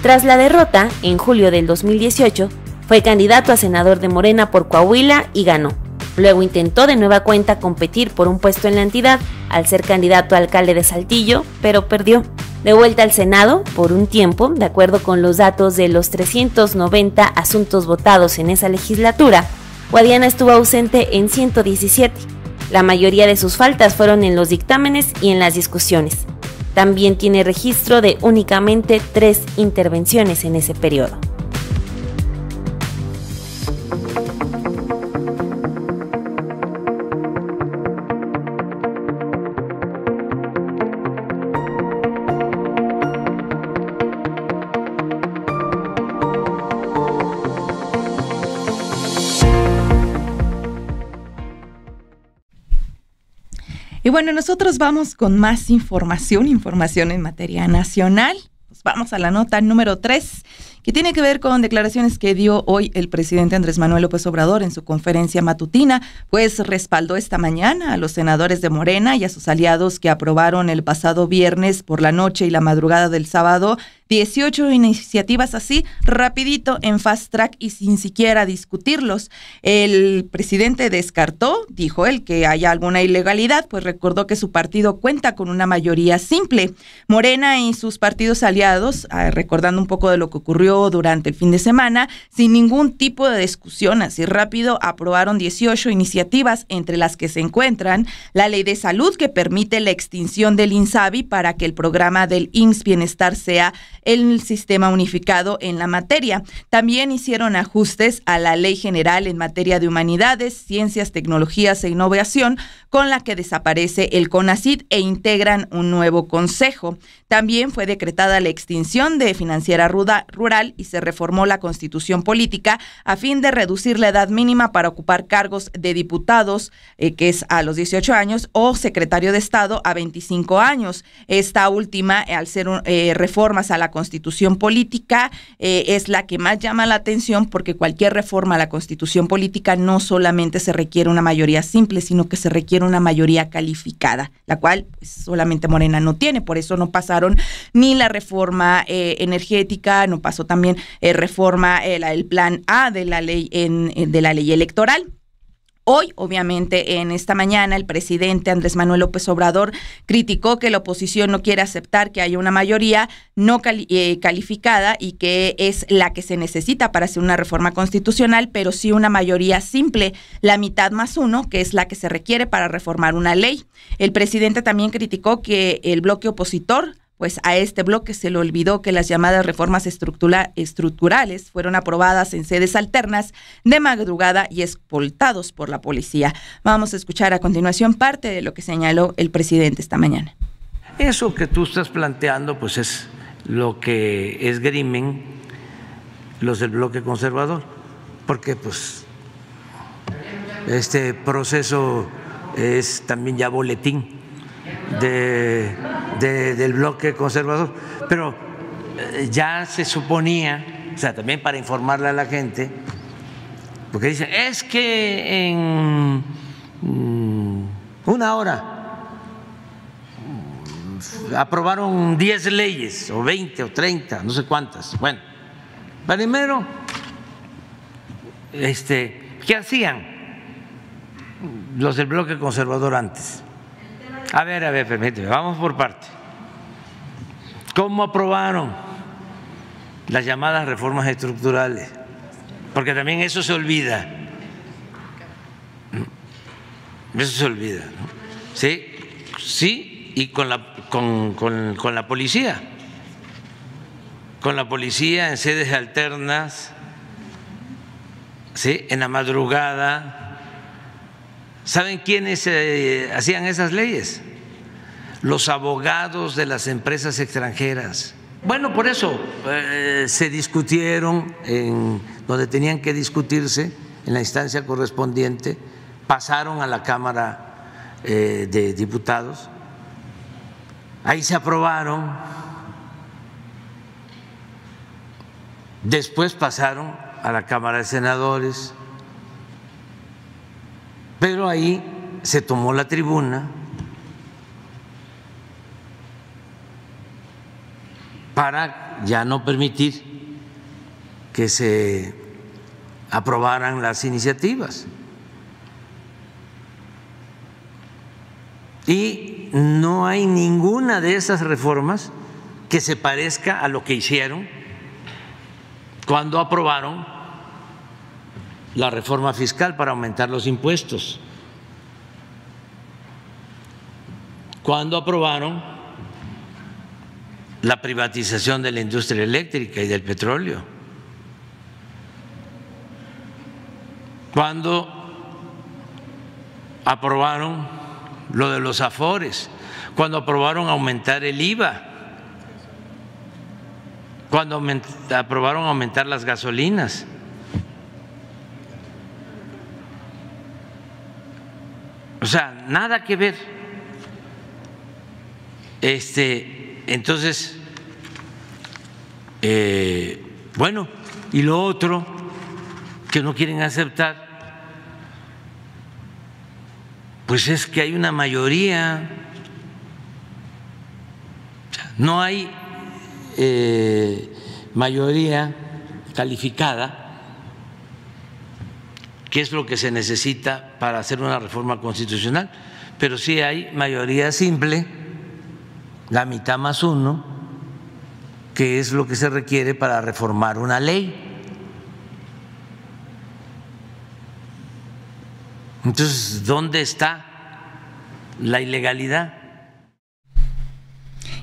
Tras la derrota, en julio del 2018, fue candidato a senador de Morena por Coahuila y ganó. Luego intentó de nueva cuenta competir por un puesto en la entidad al ser candidato a alcalde de Saltillo, pero perdió. De vuelta al Senado, por un tiempo, de acuerdo con los datos de los 390 asuntos votados en esa legislatura, Guadiana estuvo ausente en 117, la mayoría de sus faltas fueron en los dictámenes y en las discusiones. También tiene registro de únicamente tres intervenciones en ese periodo. Y bueno, nosotros vamos con más información, información en materia nacional. Pues vamos a la nota número 3 y tiene que ver con declaraciones que dio hoy el presidente Andrés Manuel López Obrador en su conferencia matutina, pues respaldó esta mañana a los senadores de Morena y a sus aliados que aprobaron el pasado viernes por la noche y la madrugada del sábado 18 iniciativas así, rapidito, en fast track y sin siquiera discutirlos. El presidente descartó, dijo él, que haya alguna ilegalidad, pues recordó que su partido cuenta con una mayoría simple. Morena y sus partidos aliados, ah, recordando un poco de lo que ocurrió durante el fin de semana sin ningún tipo de discusión. Así rápido aprobaron 18 iniciativas, entre las que se encuentran la ley de salud que permite la extinción del INSABI para que el programa del IMSS Bienestar sea el sistema unificado en la materia. También hicieron ajustes a la ley general en materia de humanidades, ciencias, tecnologías e innovación, con la que desaparece el CONACID e integran un nuevo consejo. También fue decretada la extinción de financiera ruda rural y se reformó la constitución política a fin de reducir la edad mínima para ocupar cargos de diputados, eh, que es a los 18 años, o secretario de Estado a 25 años. Esta última, eh, al ser eh, reformas a la constitución política, es la que más llama la atención porque cualquier reforma a la constitución política no solamente se requiere una mayoría simple, sino que se requiere una mayoría calificada, la cual pues, solamente Morena no tiene, por eso no pasaron ni la reforma energética, no pasó también eh, reforma eh, el, plan A de la ley, eh, de la ley electoral. Hoy, obviamente, en esta mañana, el presidente Andrés Manuel López Obrador criticó que la oposición no quiere aceptar que haya una mayoría no calificada y que es la que se necesita para hacer una reforma constitucional, pero sí una mayoría simple, la mitad más uno, que es la que se requiere para reformar una ley. El presidente también criticó que el bloque opositor pues a este bloque se le olvidó que las llamadas reformas estructurales fueron aprobadas en sedes alternas de madrugada y escoltados por la policía. Vamos a escuchar a continuación parte de lo que señaló el presidente esta mañana. Eso que tú estás planteando, pues es lo que esgrimen los del bloque conservador, porque pues este proceso es también ya boletín del bloque conservador. Pero eh, ya se suponía, o sea, también para informarle a la gente, porque dicen, es que en mm, una hora mm, aprobaron 10 leyes, o 20, o 30, no sé cuántas. Bueno, primero, este, ¿qué hacían los del bloque conservador antes? A ver, a ver, permíteme, vamos por parte. ¿Cómo aprobaron las llamadas reformas estructurales? Porque también eso se olvida. Eso se olvida. Sí, sí, y con la, con, la policía. Con la policía en sedes alternas, ¿sí? en la madrugada ¿Saben quiénes eh, hacían esas leyes? Los abogados de las empresas extranjeras. Bueno, por eso eh, se discutieron en donde tenían que discutirse, en la instancia correspondiente, pasaron a la Cámara eh, de Diputados, ahí se aprobaron, después pasaron a la Cámara de Senadores pero ahí se tomó la tribuna para ya no permitir que se aprobaran las iniciativas. Y no hay ninguna de esas reformas que se parezca a lo que hicieron cuando aprobaron la reforma fiscal para aumentar los impuestos. Cuando aprobaron la privatización de la industria eléctrica y del petróleo. Cuando aprobaron lo de los afores, cuando aprobaron aumentar el IVA, cuando aprobaron aumentar las gasolinas. O sea, nada que ver. Este, entonces, eh, bueno, y lo otro que no quieren aceptar, pues es que hay una mayoría, no hay eh, mayoría calificada qué es lo que se necesita para hacer una reforma constitucional, pero si hay mayoría simple, la mitad más uno, que es lo que se requiere para reformar una ley. Entonces, ¿dónde está la ilegalidad?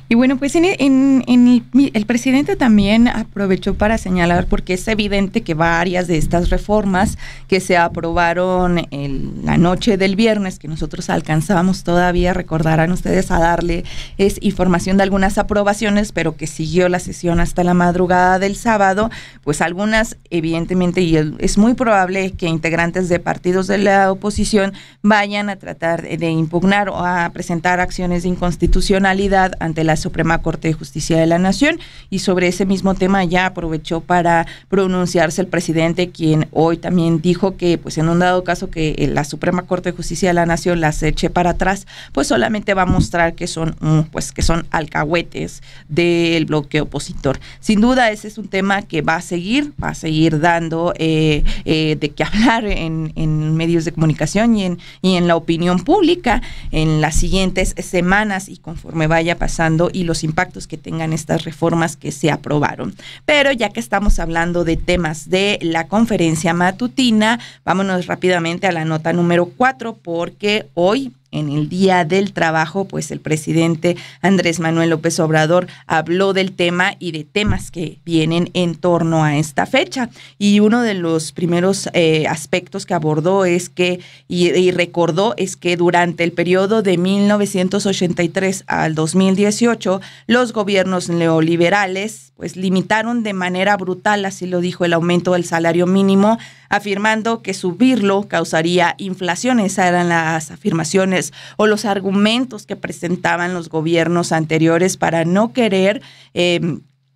Y bueno, pues en, el, presidente también aprovechó para señalar, porque es evidente que varias de estas reformas que se aprobaron en la noche del viernes, que nosotros alcanzábamos todavía, recordarán ustedes, a darle es información de algunas aprobaciones, pero que siguió la sesión hasta la madrugada del sábado, pues algunas evidentemente, y es muy probable que integrantes de partidos de la oposición vayan a tratar de impugnar o a presentar acciones de inconstitucionalidad ante la Suprema Corte de Justicia de la Nación y sobre ese mismo tema ya aprovechó para pronunciarse el presidente, quien hoy también dijo que pues en un dado caso que eh, la Suprema Corte de Justicia de la Nación las eche para atrás, pues solamente va a mostrar que son mm, pues que son alcahuetes del bloque opositor. Sin duda ese es un tema que va a seguir, va a seguir dando eh, eh, de qué hablar en, en, medios de comunicación y en, y en la opinión pública en las siguientes semanas y conforme vaya pasando y los impactos que tengan estas reformas que se aprobaron. Pero ya que estamos hablando de temas de la conferencia matutina, vámonos rápidamente a la nota número 4 porque hoy en el Día del Trabajo, pues el presidente Andrés Manuel López Obrador habló del tema y de temas que vienen en torno a esta fecha. Y uno de los primeros eh, aspectos que abordó es que, y, y recordó, es que durante el periodo de 1983 al 2018, los gobiernos neoliberales pues limitaron de manera brutal, así lo dijo, el aumento del salario mínimo afirmando que subirlo causaría inflación. Esas eran las afirmaciones o los argumentos que presentaban los gobiernos anteriores para no querer eh,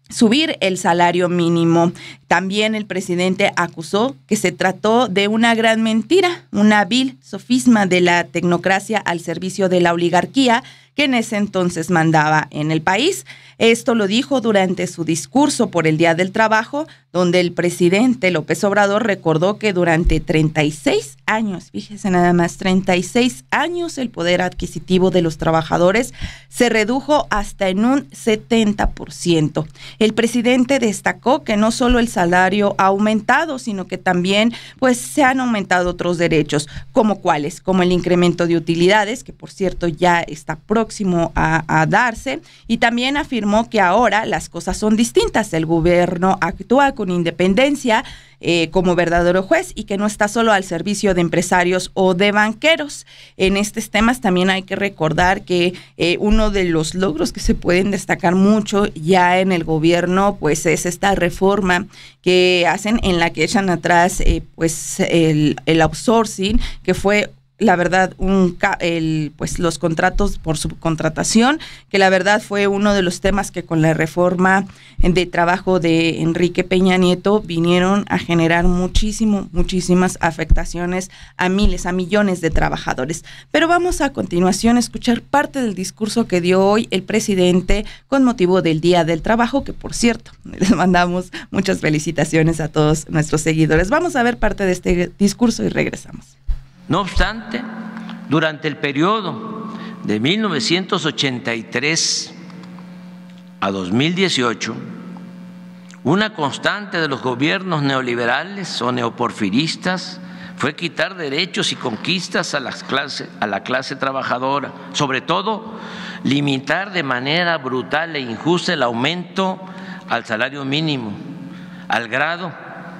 subir el salario mínimo. También el presidente acusó que se trató de una gran mentira, una vil sofisma de la tecnocracia al servicio de la oligarquía que en ese entonces mandaba en el país. Esto lo dijo durante su discurso por el Día del Trabajo, donde el presidente López Obrador recordó que durante 36 años, fíjese nada más, 36 años el poder adquisitivo de los trabajadores se redujo hasta en un 70%. El presidente destacó que no solo el salario ha aumentado, sino que también pues se han aumentado otros derechos, como cuáles, como el incremento de utilidades, que por cierto ya está próximo a, a darse, y también afirmó que ahora las cosas son distintas, el gobierno actúa con independencia, eh, como verdadero juez y que no está solo al servicio de empresarios o de banqueros. En estos temas también hay que recordar que eh, uno de los logros que se pueden destacar mucho ya en el gobierno, pues es esta reforma que hacen en la que echan atrás eh, pues el, el outsourcing, que fue la verdad, un, pues los contratos por subcontratación, que la verdad fue uno de los temas que con la reforma de trabajo de Enrique Peña Nieto vinieron a generar muchísimo, muchísimas afectaciones a miles, a millones de trabajadores. Pero vamos a continuación a escuchar parte del discurso que dio hoy el presidente con motivo del Día del Trabajo, que por cierto, [laughs] les mandamos muchas felicitaciones a todos nuestros seguidores. Vamos a ver parte de este discurso y regresamos. No obstante, durante el periodo de 1983 a 2018, una constante de los gobiernos neoliberales o neoporfiristas fue quitar derechos y conquistas a, las clases a la clase trabajadora, sobre todo limitar de manera brutal e injusta el aumento al salario mínimo, al grado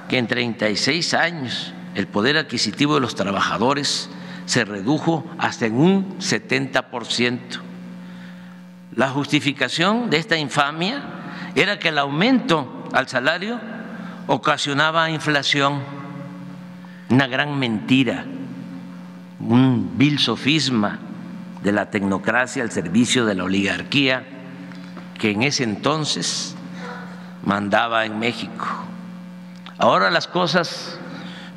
que en 36 años el poder adquisitivo de los trabajadores se redujo hasta en un 70%. La justificación de esta infamia era que el aumento al salario ocasionaba inflación, una gran mentira, un vil sofisma de la tecnocracia al servicio de la oligarquía que en ese entonces mandaba en México. Ahora las cosas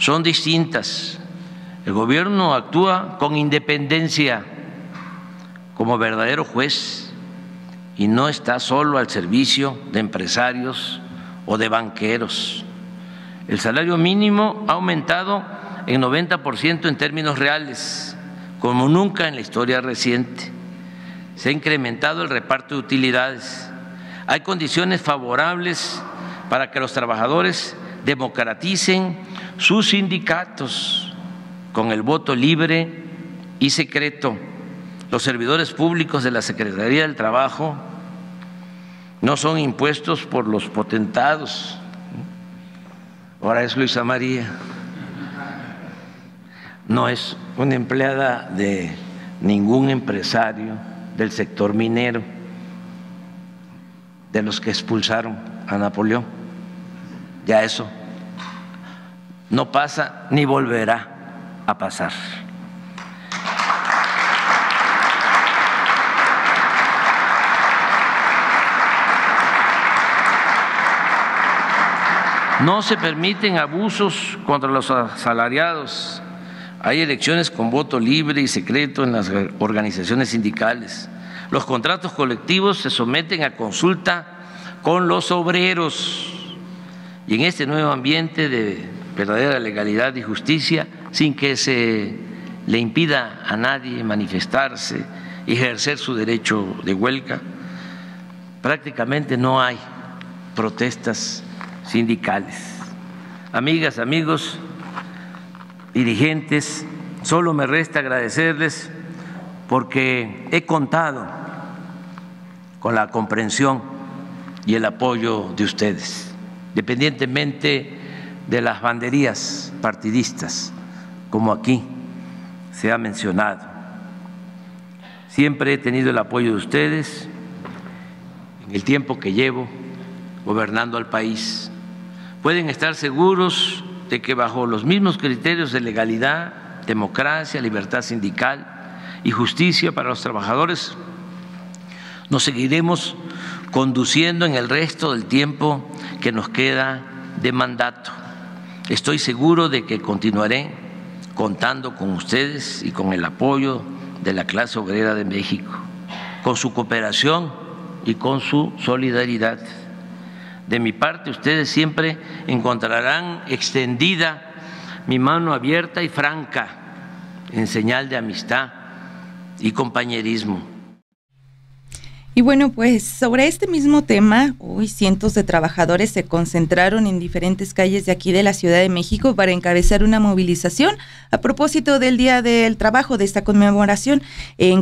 son distintas. El gobierno actúa con independencia como verdadero juez y no está solo al servicio de empresarios o de banqueros. El salario mínimo ha aumentado en 90% en términos reales, como nunca en la historia reciente. Se ha incrementado el reparto de utilidades. Hay condiciones favorables para que los trabajadores democraticen sus sindicatos con el voto libre y secreto. Los servidores públicos de la Secretaría del Trabajo no son impuestos por los potentados. Ahora es Luisa María. No es una empleada de ningún empresario del sector minero, de los que expulsaron a Napoleón. Ya eso no pasa ni volverá a pasar. No se permiten abusos contra los asalariados. Hay elecciones con voto libre y secreto en las organizaciones sindicales. Los contratos colectivos se someten a consulta con los obreros. Y en este nuevo ambiente de verdadera legalidad y justicia sin que se le impida a nadie manifestarse, ejercer su derecho de huelga. Prácticamente no hay protestas sindicales. Amigas, amigos, dirigentes, solo me resta agradecerles porque he contado con la comprensión y el apoyo de ustedes, independientemente de las banderías partidistas, como aquí se ha mencionado. Siempre he tenido el apoyo de ustedes en el tiempo que llevo gobernando al país. Pueden estar seguros de que bajo los mismos criterios de legalidad, democracia, libertad sindical y justicia para los trabajadores, nos seguiremos conduciendo en el resto del tiempo que nos queda de mandato. Estoy seguro de que continuaré contando con ustedes y con el apoyo de la clase obrera de México, con su cooperación y con su solidaridad. De mi parte, ustedes siempre encontrarán extendida mi mano abierta y franca en señal de amistad y compañerismo y bueno, pues sobre este mismo tema, hoy cientos de trabajadores se concentraron en diferentes calles de aquí de la Ciudad de México para encabezar una movilización a propósito del Día del Trabajo, de esta conmemoración,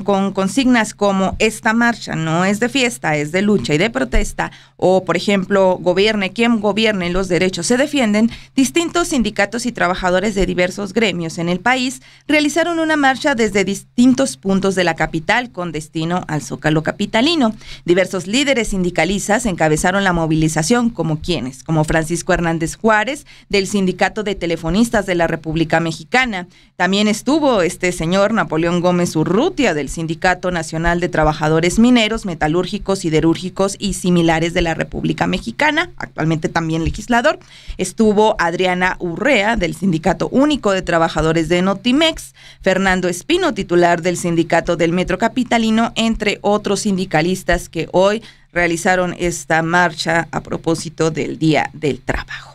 con consignas como esta marcha no es de fiesta, es de lucha y de protesta, o por ejemplo, gobierne quien gobierne, los derechos se defienden, distintos sindicatos y trabajadores de diversos gremios en el país realizaron una marcha desde distintos puntos de la capital con destino al Zócalo Capitalino. Diversos líderes sindicalistas encabezaron la movilización, como quienes, como Francisco Hernández Juárez, del Sindicato de Telefonistas de la República Mexicana. También estuvo este señor Napoleón Gómez Urrutia, del Sindicato Nacional de Trabajadores Mineros, Metalúrgicos, Siderúrgicos y similares de la República Mexicana, actualmente también legislador. Estuvo Adriana Urrea, del Sindicato Único de Trabajadores de Notimex, Fernando Espino, titular del Sindicato del Metro Capitalino, entre otros sindicalistas que hoy realizaron esta marcha a propósito del Día del Trabajo.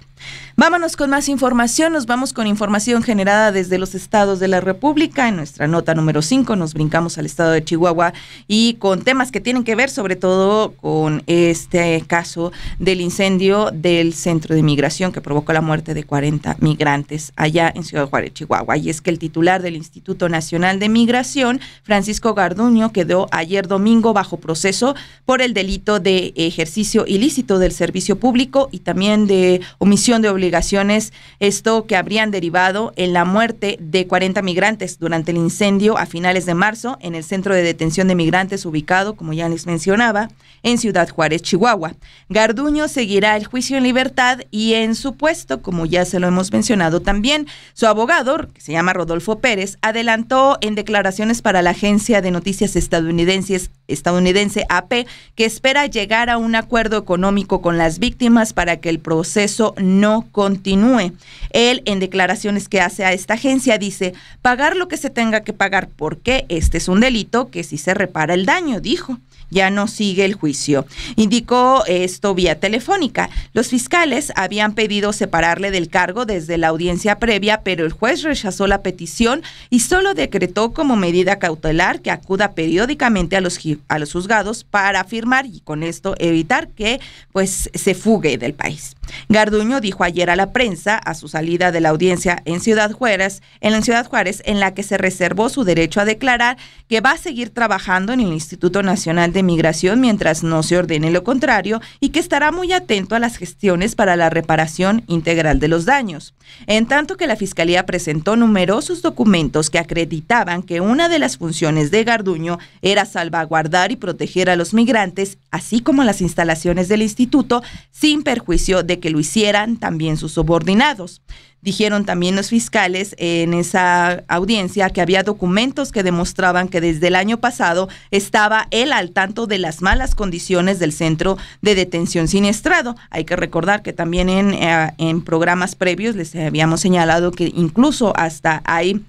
Vámonos con más información, nos vamos con información generada desde los estados de la República. En nuestra nota número 5 nos brincamos al estado de Chihuahua y con temas que tienen que ver sobre todo con este caso del incendio del centro de migración que provocó la muerte de 40 migrantes allá en Ciudad Juárez, Chihuahua. Y es que el titular del Instituto Nacional de Migración, Francisco Garduño, quedó ayer domingo bajo proceso por el delito de ejercicio ilícito del servicio público y también de omisión de obligaciones obligaciones, esto que habrían derivado en la muerte de 40 migrantes durante el incendio a finales de marzo en el centro de detención de migrantes ubicado, como ya les mencionaba, en Ciudad Juárez, Chihuahua. Garduño seguirá el juicio en libertad y en su puesto, como ya se lo hemos mencionado también, su abogado, que se llama Rodolfo Pérez, adelantó en declaraciones para la agencia de noticias estadounidenses estadounidense AP que espera llegar a un acuerdo económico con las víctimas para que el proceso no continúe. Él en declaraciones que hace a esta agencia dice, pagar lo que se tenga que pagar porque este es un delito que si se repara el daño, dijo ya no sigue el juicio. Indicó esto vía telefónica. Los fiscales habían pedido separarle del cargo desde la audiencia previa, pero el juez rechazó la petición y solo decretó como medida cautelar que acuda periódicamente a los, a los juzgados para firmar y con esto evitar que pues se fugue del país. Garduño dijo ayer a la prensa a su salida de la audiencia en Ciudad Juárez, en la Ciudad Juárez, en la que se reservó su derecho a declarar que va a seguir trabajando en el Instituto Nacional de migración mientras no se ordene lo contrario y que estará muy atento a las gestiones para la reparación integral de los daños. En tanto que la Fiscalía presentó numerosos documentos que acreditaban que una de las funciones de Garduño era salvaguardar y proteger a los migrantes, así como las instalaciones del instituto, sin perjuicio de que lo hicieran también sus subordinados. Dijeron también los fiscales en esa audiencia que había documentos que demostraban que desde el año pasado estaba él al tanto de las malas condiciones del centro de detención siniestrado. Hay que recordar que también en, eh, en programas previos les habíamos señalado que incluso hasta hay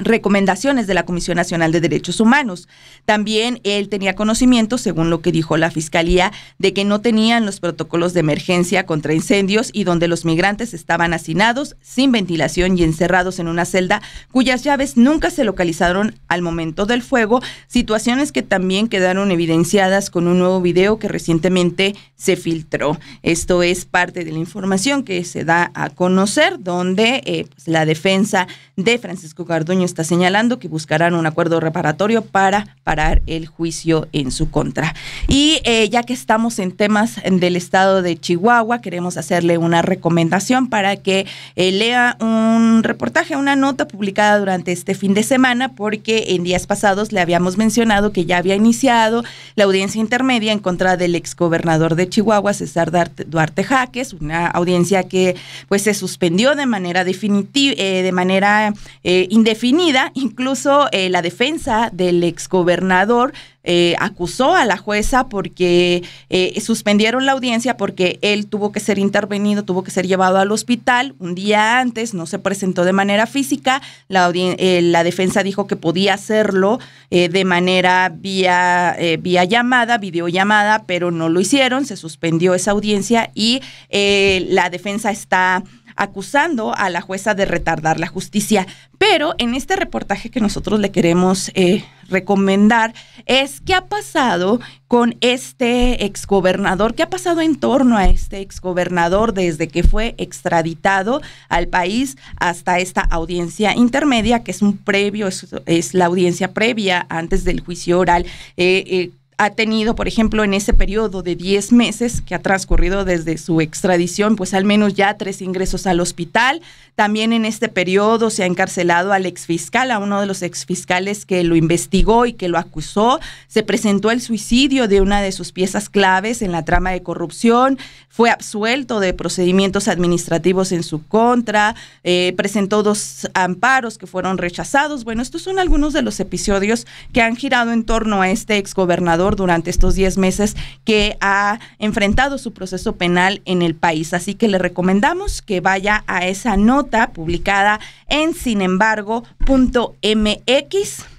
recomendaciones de la Comisión Nacional de Derechos Humanos. También él tenía conocimiento, según lo que dijo la Fiscalía, de que no tenían los protocolos de emergencia contra incendios y donde los migrantes estaban hacinados, sin ventilación y encerrados en una celda cuyas llaves nunca se localizaron al momento del fuego, situaciones que también quedaron evidenciadas con un nuevo video que recientemente se filtró. Esto es parte de la información que se da a conocer, donde eh, pues, la defensa de Francisco Garduño está señalando que buscarán un acuerdo reparatorio para parar el juicio en su contra. Y eh, ya que estamos en temas del estado de Chihuahua, queremos hacerle una recomendación para que eh, lea un reportaje, una nota publicada durante este fin de semana, porque en días pasados le habíamos mencionado que ya había iniciado la audiencia intermedia en contra del exgobernador de Chihuahua, César Duarte Jaques, una audiencia que pues se suspendió de manera definitiva, eh, de manera indefinida Incluso eh, la defensa del exgobernador eh, acusó a la jueza porque eh, suspendieron la audiencia porque él tuvo que ser intervenido, tuvo que ser llevado al hospital un día antes, no se presentó de manera física, la, la defensa dijo que podía hacerlo de manera vía, vía llamada, videollamada, pero no lo hicieron, se suspendió esa audiencia y la defensa está acusando a la jueza de retardar la justicia. Pero en este reportaje que nosotros le queremos eh, recomendar es qué ha pasado con este exgobernador, qué ha pasado en torno a este exgobernador desde que fue extraditado al país hasta esta audiencia intermedia, que es un previo, es, la audiencia previa antes del juicio oral. Eh, eh, ha tenido, por ejemplo, en ese periodo de 10 meses que ha transcurrido desde su extradición, pues al menos ya tres ingresos al hospital. También en este periodo se ha encarcelado al exfiscal, a uno de los exfiscales que lo investigó y que lo acusó. Se presentó el suicidio de una de sus piezas claves en la trama de corrupción. Fue absuelto de procedimientos administrativos en su contra. Eh, presentó dos amparos que fueron rechazados. Bueno, estos son algunos de los episodios que han girado en torno a este exgobernador durante estos 10 meses que ha enfrentado su proceso penal en el país. Así que le recomendamos que vaya a esa nota publicada en sinembargo.mx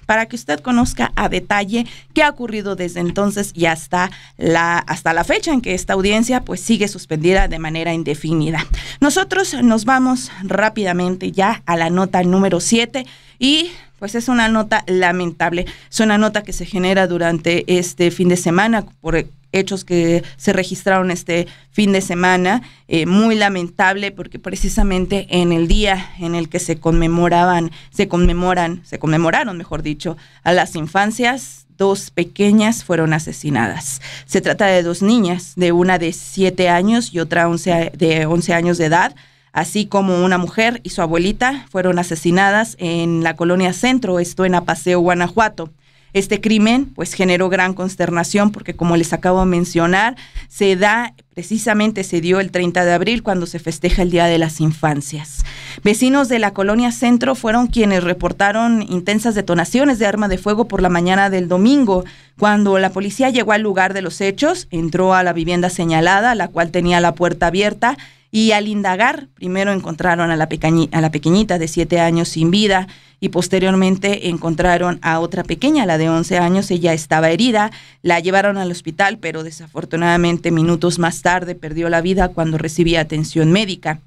para que usted conozca a detalle qué ha ocurrido desde entonces y hasta la, hasta la fecha en que esta audiencia pues sigue suspendida de manera indefinida. Nosotros nos vamos rápidamente ya a la nota número 7 y pues es una nota lamentable. Es una nota que se genera durante este fin de semana por hechos que se registraron este fin de semana, eh, muy lamentable porque precisamente en el día en el que se conmemoraban, se conmemoran, se conmemoraron, mejor dicho, a las infancias, dos pequeñas fueron asesinadas. Se trata de dos niñas, de una de siete años y otra de 11 años de edad, así como una mujer y su abuelita fueron asesinadas en la colonia Centro, esto en Apaseo, Guanajuato. Este crimen pues generó gran consternación porque como les acabo de mencionar, se da precisamente se dio el 30 de abril cuando se festeja el Día de las Infancias. Vecinos de la colonia Centro fueron quienes reportaron intensas detonaciones de arma de fuego por la mañana del domingo. Cuando la policía llegó al lugar de los hechos, entró a la vivienda señalada, la cual tenía la puerta abierta y al indagar, primero encontraron a la, a la pequeñita de 7 años sin vida y posteriormente encontraron a otra pequeña, la de 11 años, ella estaba herida, la llevaron al hospital, pero desafortunadamente minutos más tarde perdió la vida cuando recibía atención médica.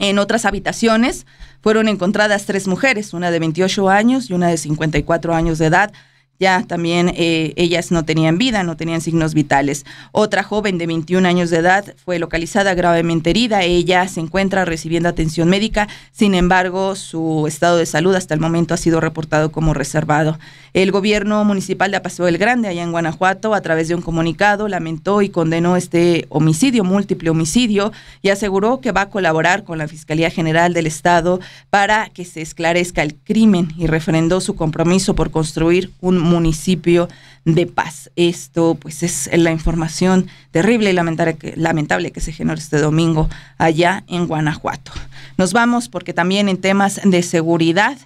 En otras habitaciones fueron encontradas tres mujeres, una de 28 años y una de 54 años de edad, ya también eh, ellas no tenían vida, no tenían signos vitales. Otra joven de 21 años de edad fue localizada gravemente herida. Ella se encuentra recibiendo atención médica, sin embargo, su estado de salud hasta el momento ha sido reportado como reservado. El gobierno municipal de Paso del Grande, allá en Guanajuato, a través de un comunicado, lamentó y condenó este homicidio, múltiple homicidio, y aseguró que va a colaborar con la Fiscalía General del Estado para que se esclarezca el crimen y refrendó su compromiso por construir un municipio de Paz. Esto pues es la información terrible y lamentable que, se generó este domingo allá en Guanajuato. Nos vamos porque también en temas de seguridad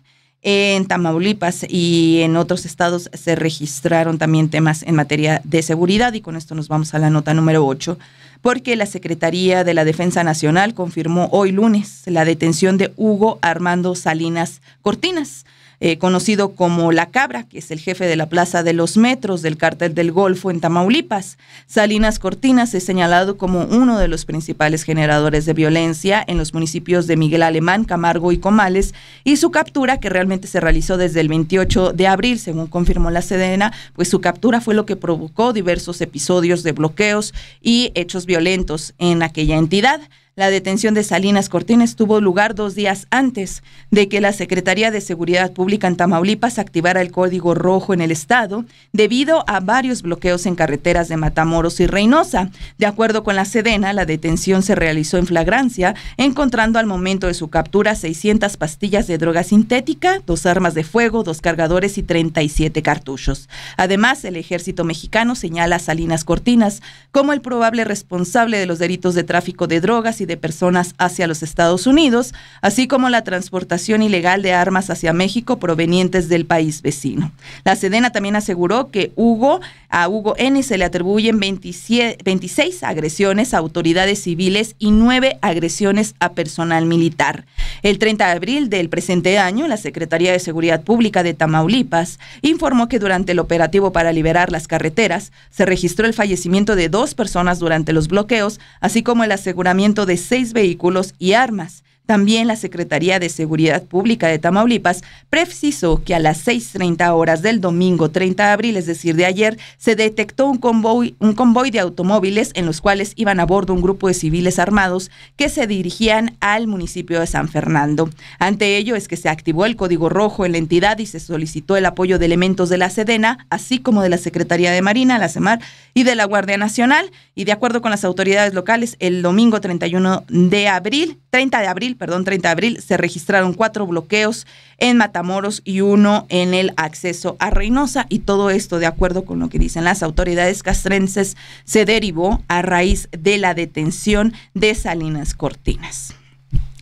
en Tamaulipas y en otros estados se registraron también temas en materia de seguridad y con esto nos vamos a la nota número 8, porque la Secretaría de la Defensa Nacional confirmó hoy lunes la detención de Hugo Armando Salinas Cortinas, eh, conocido como La Cabra, que es el jefe de la Plaza de los Metros del Cártel del Golfo en Tamaulipas. Salinas Cortinas es señalado como uno de los principales generadores de violencia en los municipios de Miguel Alemán, Camargo y Comales, y su captura, que realmente se realizó desde el 28 de abril, según confirmó la Sedena, pues su captura fue lo que provocó diversos episodios de bloqueos y hechos violentos en aquella entidad. La detención de Salinas Cortines tuvo lugar dos días antes de que la Secretaría de Seguridad Pública en Tamaulipas activara el código rojo en el estado debido a varios bloqueos en carreteras de Matamoros y Reynosa. De acuerdo con la Sedena, la detención se realizó en flagrancia, encontrando al momento de su captura 600 pastillas de droga sintética, dos armas de fuego, dos cargadores y 37 cartuchos. Además, el ejército mexicano señala a Salinas Cortinas como el probable responsable de los delitos de tráfico de drogas y de personas hacia los Estados Unidos, así como la transportación ilegal de armas hacia México provenientes del país vecino. La Sedena también aseguró que Hugo, a Hugo N. se le atribuyen 26 agresiones a autoridades civiles y 9 agresiones a personal militar. El 30 de abril del presente año, la Secretaría de Seguridad Pública de Tamaulipas informó que durante el operativo para liberar las carreteras se registró el fallecimiento de dos personas durante los bloqueos, así como el aseguramiento de seis vehículos y armas. También la Secretaría de Seguridad Pública de Tamaulipas precisó que a las 6.30 horas del domingo 30 de abril, es decir, de ayer, se detectó un convoy, un convoy de automóviles en los cuales iban a bordo un grupo de civiles armados que se dirigían al municipio de San Fernando. Ante ello es que se activó el código rojo en la entidad y se solicitó el apoyo de elementos de la Sedena, así como de la Secretaría de Marina, la CEMAR y de la Guardia Nacional. Y de acuerdo con las autoridades locales, el domingo 31 de abril, 30 de abril, perdón, 30 de abril, se registraron cuatro bloqueos en Matamoros y uno en el acceso a Reynosa. Y todo esto, de acuerdo con lo que dicen las autoridades castrenses, se derivó a raíz de la detención de Salinas Cortinas.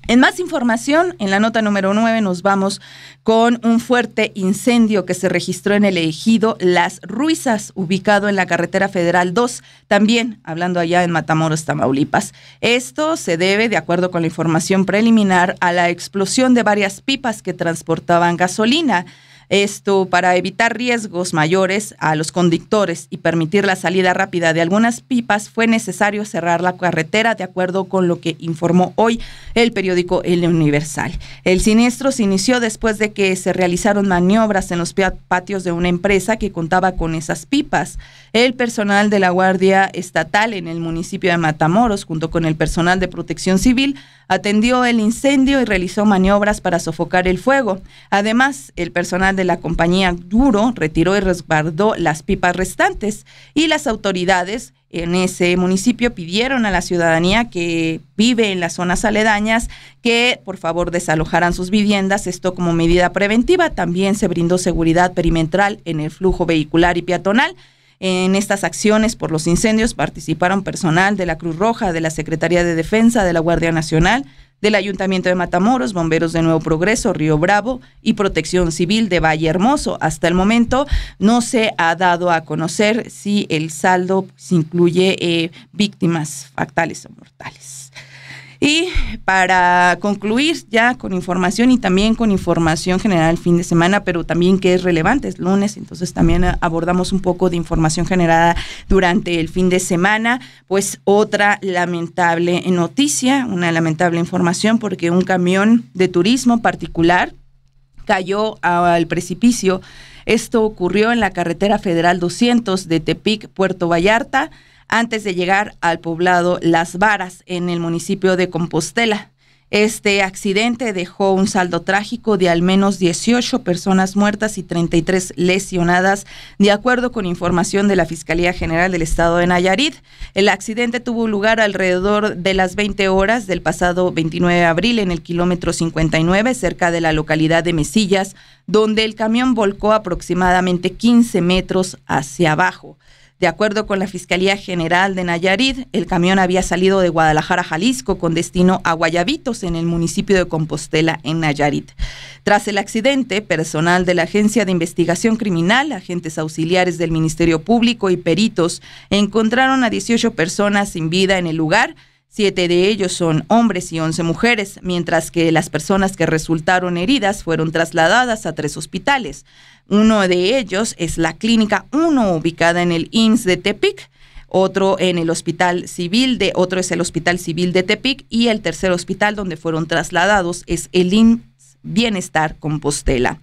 En más información, en la nota número 9 nos vamos con un fuerte incendio que se registró en el ejido Las Ruizas, ubicado en la carretera federal 2, también hablando allá en Matamoros, Tamaulipas. Esto se debe, de acuerdo con la información preliminar, a la explosión de varias pipas que transportaban gasolina. Esto para evitar riesgos mayores a los conductores y permitir la salida rápida de algunas pipas, fue necesario cerrar la carretera, de acuerdo con lo que informó hoy el periódico El Universal. El siniestro se inició después de que se realizaron maniobras en los patios de una empresa que contaba con esas pipas. El personal de la Guardia Estatal en el municipio de Matamoros, junto con el personal de protección civil, atendió el incendio y realizó maniobras para sofocar el fuego. Además, el personal de la compañía Duro retiró y resguardó las pipas restantes y las autoridades en ese municipio pidieron a la ciudadanía que vive en las zonas aledañas que por favor desalojaran sus viviendas, esto como medida preventiva. También se brindó seguridad perimetral en el flujo vehicular y peatonal en estas acciones por los incendios participaron personal de la Cruz Roja, de la Secretaría de Defensa, de la Guardia Nacional, del Ayuntamiento de Matamoros, Bomberos de Nuevo Progreso, Río Bravo y Protección Civil de Valle Hermoso. Hasta el momento no se ha dado a conocer si el saldo incluye eh, víctimas factales o mortales. Y para concluir ya con información y también con información general fin de semana, pero también que es relevante, es lunes, entonces también abordamos un poco de información generada durante el fin de semana, pues otra lamentable noticia, una lamentable información porque un camión de turismo particular cayó al precipicio. Esto ocurrió en la carretera federal 200 de Tepic, Puerto Vallarta antes de llegar al poblado Las Varas, en el municipio de Compostela. Este accidente dejó un saldo trágico de al menos 18 personas muertas y 33 lesionadas, de acuerdo con información de la Fiscalía General del Estado de Nayarit. El accidente tuvo lugar alrededor de las 20 horas del pasado 29 de abril en el kilómetro 59, cerca de la localidad de Mesillas, donde el camión volcó aproximadamente 15 metros hacia abajo. De acuerdo con la Fiscalía General de Nayarit, el camión había salido de Guadalajara, Jalisco, con destino a Guayabitos, en el municipio de Compostela, en Nayarit. Tras el accidente, personal de la Agencia de Investigación Criminal, agentes auxiliares del Ministerio Público y peritos encontraron a 18 personas sin vida en el lugar Siete de ellos son hombres y once mujeres, mientras que las personas que resultaron heridas fueron trasladadas a tres hospitales. Uno de ellos es la Clínica 1, ubicada en el INS de Tepic, otro en el Hospital Civil de, otro es el Hospital Civil de Tepic y el tercer hospital donde fueron trasladados es el IMSS Bienestar Compostela.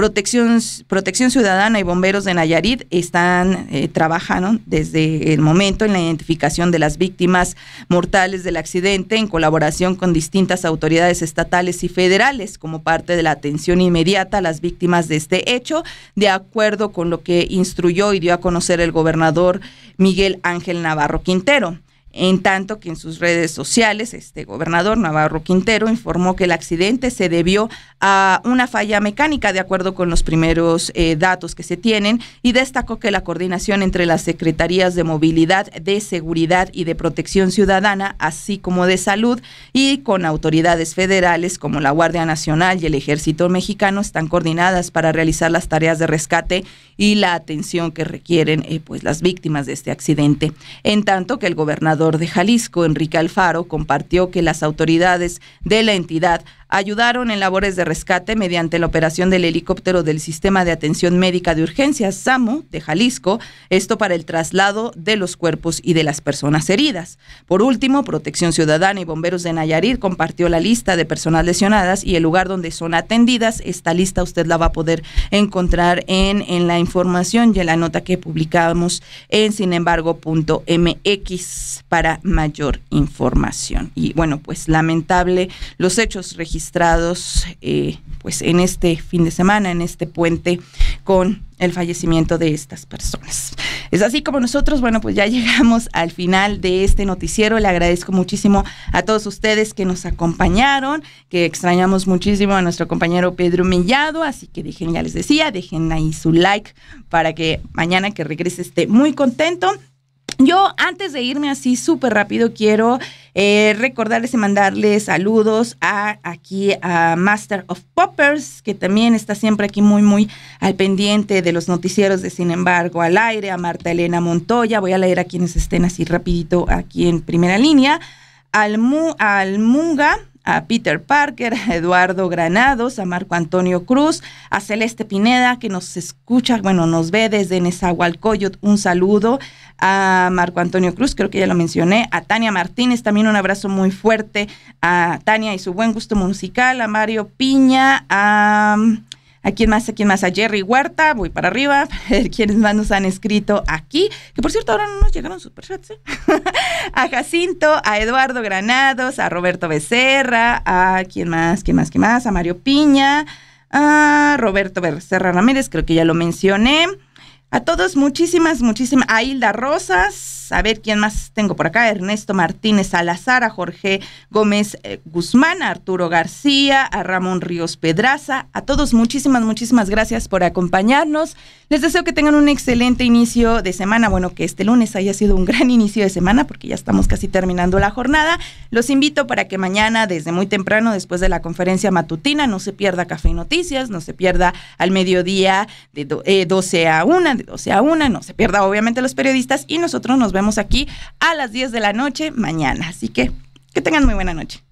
Protección, Protección Ciudadana y Bomberos de Nayarit están, eh, trabajando desde el momento en la identificación de las víctimas mortales del accidente en colaboración con distintas autoridades estatales y federales como parte de la atención inmediata a las víctimas de este hecho, de acuerdo con lo que instruyó y dio a conocer el gobernador Miguel Ángel Navarro Quintero. En tanto que en sus redes sociales, este gobernador Navarro Quintero informó que el accidente se debió a una falla mecánica, de acuerdo con los primeros eh, datos que se tienen, y destacó que la coordinación entre las secretarías de movilidad, de seguridad y de protección ciudadana, así como de salud, y con autoridades federales como la Guardia Nacional y el Ejército Mexicano, están coordinadas para realizar las tareas de rescate y la atención que requieren eh, pues, las víctimas de este accidente. En tanto que el gobernador de Jalisco, Enrique Alfaro, compartió que las autoridades de la entidad ayudaron en labores de rescate mediante la operación del helicóptero del Sistema de Atención Médica de Urgencias, SAMU de Jalisco, esto para el traslado de los cuerpos y de las personas heridas. Por último, Protección Ciudadana y Bomberos de Nayarit compartió la lista de personas lesionadas y el lugar donde son atendidas. Esta lista usted la va a poder encontrar en, en la información y en la nota que publicamos en sinembargo.mx para mayor información. Y bueno, pues lamentable los hechos registrados registrados eh, pues en este fin de semana, en este puente, con el fallecimiento de estas personas. Es así como nosotros, bueno, pues ya [laughs] llegamos al final de este noticiero. Le agradezco muchísimo a todos ustedes que nos acompañaron, que extrañamos muchísimo a nuestro compañero Pedro Mellado, así que dejen, ya les decía, dejen ahí su like para que mañana que regrese esté muy contento. Yo antes de irme así súper rápido quiero eh, recordarles y mandarles saludos a aquí a Master of Poppers, que también está siempre aquí muy, muy al pendiente de los noticieros de Sin embargo al aire, a Marta Elena Montoya, voy a leer a quienes estén así rapidito aquí en primera línea, al, Mu, al Munga, a Peter Parker, Eduardo Granados, a Marco Antonio Cruz, a Celeste Pineda, que nos escucha, bueno, nos ve desde Nezahualcóyotl, un saludo, a Marco Antonio Cruz, creo que ya lo mencioné, a Tania Martínez, también un abrazo muy fuerte, a Tania y su buen gusto musical, a Mario Piña, a... ¿A quién más? ¿A quién más? A Jerry Huerta, voy para arriba, [laughs] eh, ¿Quiénes más nos han escrito aquí, que por cierto ahora no nos llegaron superchats, ¿eh? [laughs] a Jacinto, a Eduardo Granados, a Roberto Becerra, a quién más, quién más, quién más, a Mario Piña, a Roberto Becerra Ramírez, creo que ya lo mencioné, a todos muchísimas, muchísimas, a Hilda Rosas, a ver quién más tengo por acá, Ernesto Martínez Salazar, a Jorge Gómez eh, Guzmán, a Arturo García, a Ramón Ríos Pedraza, a todos muchísimas, muchísimas gracias por acompañarnos. Les deseo que tengan un excelente inicio de semana, bueno, que este lunes haya sido un gran inicio de semana porque ya estamos casi terminando la jornada. Los invito para que mañana, desde muy temprano, después de la conferencia matutina, no se pierda Café y Noticias, no se pierda al mediodía de 12 eh, a 1, de 12 a 1, no se pierda obviamente los periodistas y nosotros nos vemos estamos aquí a las 10 de la noche mañana. Así que que tengan muy buena noche.